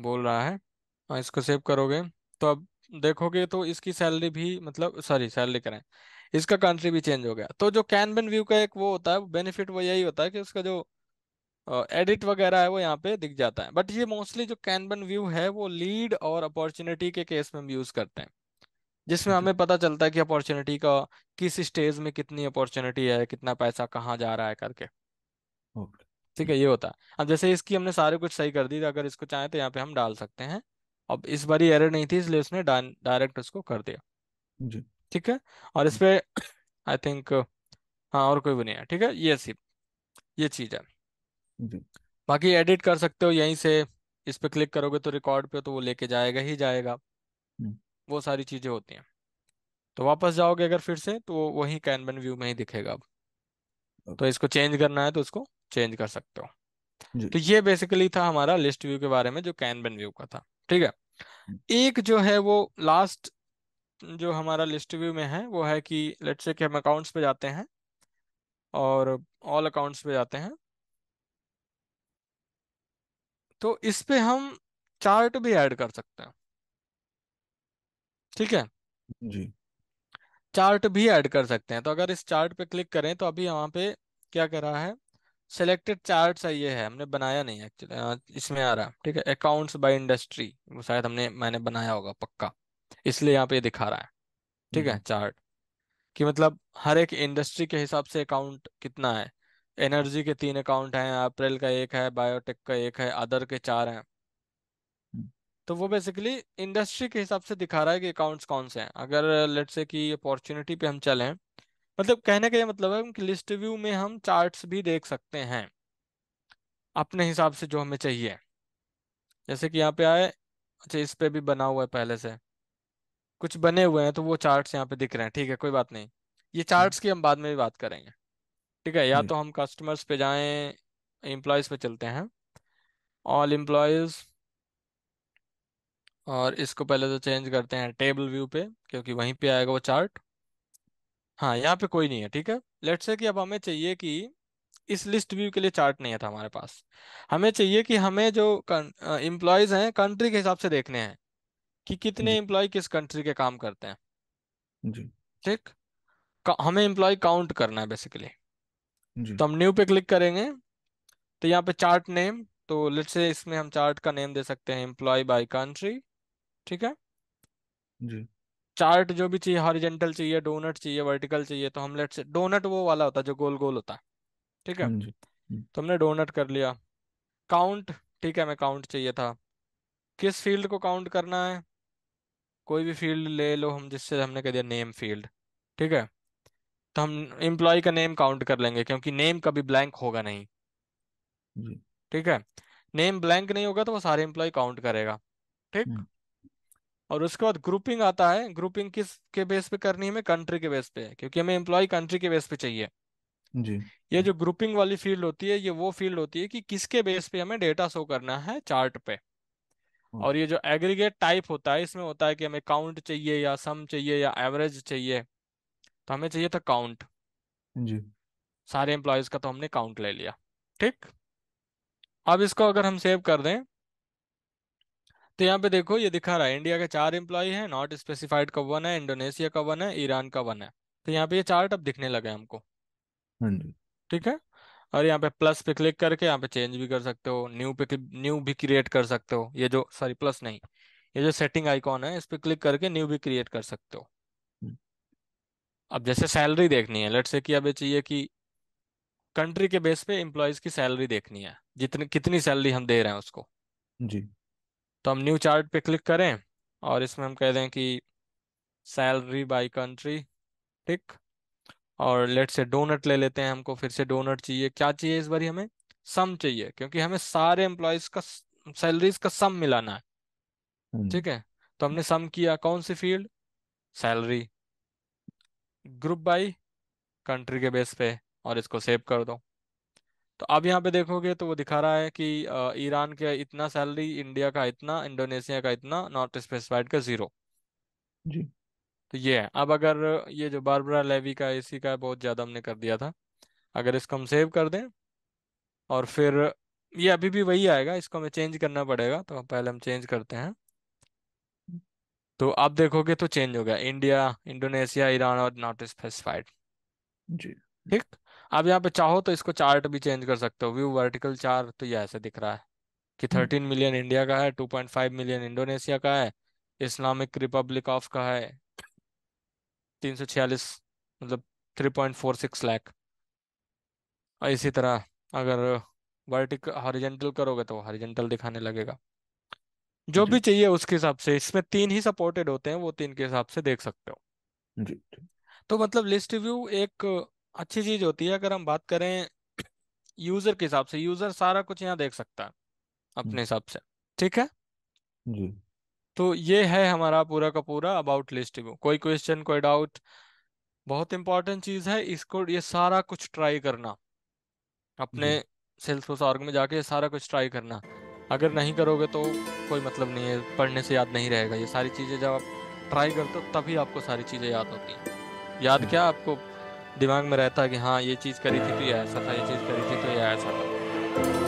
बोल रहा है और हाँ, इसको सेव करोगे तो अब देखोगे तो इसकी सैलरी भी मतलब सॉरी सैलरी करें इसका कंट्री भी चेंज हो गया तो जो कैन बेन व्यू का एक वो होता है बेनिफिट वो यही होता है कि उसका जो एडिट वगैरह है वो यहाँ पे दिख जाता है बट ये मोस्टली जो कैनबन व्यू है वो लीड और अपॉर्चुनिटी के केस में हम यूज करते हैं जिसमें हमें पता चलता है कि अपॉर्चुनिटी का किस स्टेज में कितनी अपॉर्चुनिटी है कितना पैसा कहाँ जा रहा है करके ठीक है ये होता है अब जैसे इसकी हमने सारे कुछ सही कर दी अगर इसको चाहें तो यहाँ पे हम डाल सकते हैं अब इस बारी एरर नहीं थी इसलिए उसने डायरेक्ट उसको कर दिया जी ठीक है और इस पर आई थिंक हाँ और कोई भी नहीं है ठीक है ये सिर्फ ये चीज है बाकी एडिट कर सकते हो यहीं से इस पे क्लिक करोगे तो रिकॉर्ड पे तो वो लेके जाएगा ही जाएगा हम्म। वो सारी चीजें होती हैं तो वापस जाओगे अगर फिर से तो वही कैनबन व्यू में ही दिखेगा अब तो इसको चेंज करना है तो उसको चेंज कर सकते हो तो ये बेसिकली था हमारा लिस्ट व्यू के बारे में जो कैनबन व्यू का था ठीक है हम्म। एक जो है वो लास्ट जो हमारा लिस्ट व्यू में है वो है कि लेट से कि हम अकाउंट्स पे जाते हैं और ऑल अकाउंट्स पे जाते हैं तो इस पे हम चार्ट भी ऐड कर सकते हैं ठीक है जी चार्ट भी ऐड कर सकते हैं तो अगर इस चार्ट पे क्लिक करें तो अभी यहाँ पे क्या कर रहा है सेलेक्टेड चार्ट है ये है हमने बनाया नहीं एक्चुअली इसमें आ रहा है ठीक है अकाउंट्स बाय इंडस्ट्री वो शायद हमने मैंने बनाया होगा पक्का इसलिए यहाँ पे दिखा रहा है ठीक है हम्म। चार्ट कि मतलब हर एक इंडस्ट्री के हिसाब से अकाउंट कितना है एनर्जी के तीन अकाउंट हैं अप्रैल का एक है बायोटेक का एक है अदर के चार हैं हम्म। तो वो बेसिकली इंडस्ट्री के हिसाब से दिखा रहा है कि अकाउंट्स कौन से हैं अगर लेट से कि अपॉर्चुनिटी पे हम चलें मतलब कहने का ये मतलब है कि लिस्ट व्यू में हम चार्ट्स भी देख सकते हैं अपने हिसाब से जो हमें चाहिए जैसे कि यहाँ पे आए अच्छा इस पे भी बना हुआ है पहले से कुछ बने हुए हैं तो वो चार्ट्स यहाँ पे दिख रहे हैं ठीक है कोई बात नहीं ये चार्ट्स हम्म। की हम बाद में भी बात करेंगे ठीक है या हम्म। तो हम कस्टमर्स पे जाएं एम्प्लॉयज पे चलते हैं ऑल एम्प्लॉयज और इसको पहले तो चेंज करते हैं टेबल व्यू पे क्योंकि वहीं पे आएगा वो चार्ट हाँ यहाँ पे कोई नहीं है ठीक है लेट से कि अब हमें चाहिए कि इस लिस्ट व्यू के लिए चार्ट नहीं है था हमारे पास हमें चाहिए कि हमें जो एम्प्लॉयज हैं कंट्री के हिसाब से देखने हैं कि कितने एम्प्लॉय किस कंट्री के काम करते हैं जी ठीक हमें एम्प्लॉय काउंट करना है बेसिकली जी तो हम न्यू पे क्लिक करेंगे तो यहाँ पे चार्ट नेम तो लेट से इसमें हम चार्ट का नेम दे सकते हैं एम्प्लॉय बाई कंट्री ठीक है जी चार्ट जो भी चाहिए हॉरिजेंटल चाहिए डोनट चाहिए वर्टिकल चाहिए तो हम लेट से डोनट वो वाला होता है जो गोल गोल होता है ठीक है तो हमने डोनट कर लिया काउंट ठीक है हमें काउंट चाहिए था किस फील्ड को काउंट करना है कोई भी फील्ड ले लो हम जिससे हमने कह दिया नेम फील्ड ठीक है तो हम एम्प्लॉय का नेम काउंट कर लेंगे क्योंकि नेम कभी ब्लैंक होगा नहीं ठीक है नेम ब्लैंक नहीं होगा तो वो सारे एम्प्लॉय काउंट करेगा ठीक हम्म। और उसके बाद ग्रुपिंग आता है ग्रुपिंग किस के बेस पे करनी है हमें कंट्री के बेस पे क्योंकि हमें एम्प्लॉय कंट्री के बेस पे चाहिए जी ये जो ग्रुपिंग वाली फील्ड होती है ये वो फील्ड होती है कि किसके बेस पे हमें डेटा शो करना है चार्ट पे और ये जो एग्रीगेट टाइप होता है इसमें होता है कि हमें काउंट चाहिए या सम चाहिए या एवरेज चाहिए तो हमें चाहिए था काउंट जी सारे एम्प्लॉयज का तो हमने काउंट ले लिया ठीक अब इसको अगर हम सेव कर दें तो यहाँ पे देखो ये दिखा रहा है इंडिया के चार एम्प्लॉय है नॉट स्पेसिफाइड का वन है इंडोनेशिया का वन है ईरान का वन है तो यहाँ पे ये चार्ट अब दिखने लगे हमको हाँ ठीक है और यहाँ पे प्लस पे क्लिक करके यहाँ पे चेंज भी कर सकते हो न्यू पे न्यू भी क्रिएट कर सकते हो ये जो सॉरी प्लस नहीं ये जो सेटिंग आइकॉन है इस पे क्लिक करके न्यू भी क्रिएट कर सकते हो अब जैसे सैलरी देखनी है लेट से कि अब चाहिए कि कंट्री के बेस पे एम्प्लॉयज की सैलरी देखनी है जितनी कितनी सैलरी हम दे रहे हैं उसको जी तो हम न्यू चार्ट पे क्लिक करें और इसमें हम कह दें कि सैलरी बाय कंट्री ठीक और लेट से डोनट ले लेते हैं हमको फिर से डोनट चाहिए क्या चाहिए इस बारी हमें सम चाहिए क्योंकि हमें सारे एम्प्लॉयज का सैलरीज का सम मिलाना है हम्म। ठीक है तो हमने सम किया कौन सी field salary group by country के बेस पे और इसको सेव कर दो तो अब यहाँ पे देखोगे तो वो दिखा रहा है कि ईरान का इतना सैलरी इंडिया का इतना इंडोनेशिया का इतना नॉर्थ स्पेसिफाइड का जीरो जी तो ये है अब अगर ये जो बारबरा लेवी का एसी का बहुत ज़्यादा हमने कर दिया था अगर इसको हम सेव कर दें और फिर ये अभी भी वही आएगा इसको हमें चेंज करना पड़ेगा तो पहले हम चेंज करते हैं तो आप देखोगे तो चेंज हो गया इंडिया इंडोनेशिया ईरान और नॉट स्पेसिफाइड जी ठीक आप यहाँ पे चाहो तो इसको चार्ट भी चेंज कर सकते हो व्यू वर्टिकल चार्ट तो ये ऐसे दिख रहा है कि थर्टीन मिलियन इंडिया का है two point five million Indonesia का है इस्लामिक रिपब्लिक ऑफ का है तीन सौ छियालीस मतलब three point four six lakh इसी तरह अगर वर्टिक हॉरिजेंटल करोगे तो हॉरिजेंटल दिखाने लगेगा जो भी चाहिए उसके हिसाब से इसमें तीन ही सपोर्टेड होते हैं वो तीन के हिसाब से देख सकते हो तो मतलब लिस्ट व्यू एक अच्छी चीज होती है अगर हम बात करें यूजर के हिसाब से यूजर सारा कुछ यहाँ देख सकता है अपने हिसाब से ठीक है जी तो ये है हमारा पूरा का पूरा अबाउट लिस्ट कोई क्वेश्चन कोई डाउट बहुत इंपॉर्टेंट चीज है इसको ये सारा कुछ ट्राई करना अपने सेल्स ऑर्ग में जाके सारा कुछ ट्राई करना अगर नहीं करोगे तो कोई मतलब नहीं है पढ़ने से याद नहीं रहेगा ये सारी चीज़ें जब आप ट्राई करते हो तभी आपको सारी चीज़ें याद होती हैं याद क्या आपको दिमाग में रहता है कि हाँ ये चीज़ करी थी तो ये ऐसा था ये चीज़ करी थी तो ये ऐसा था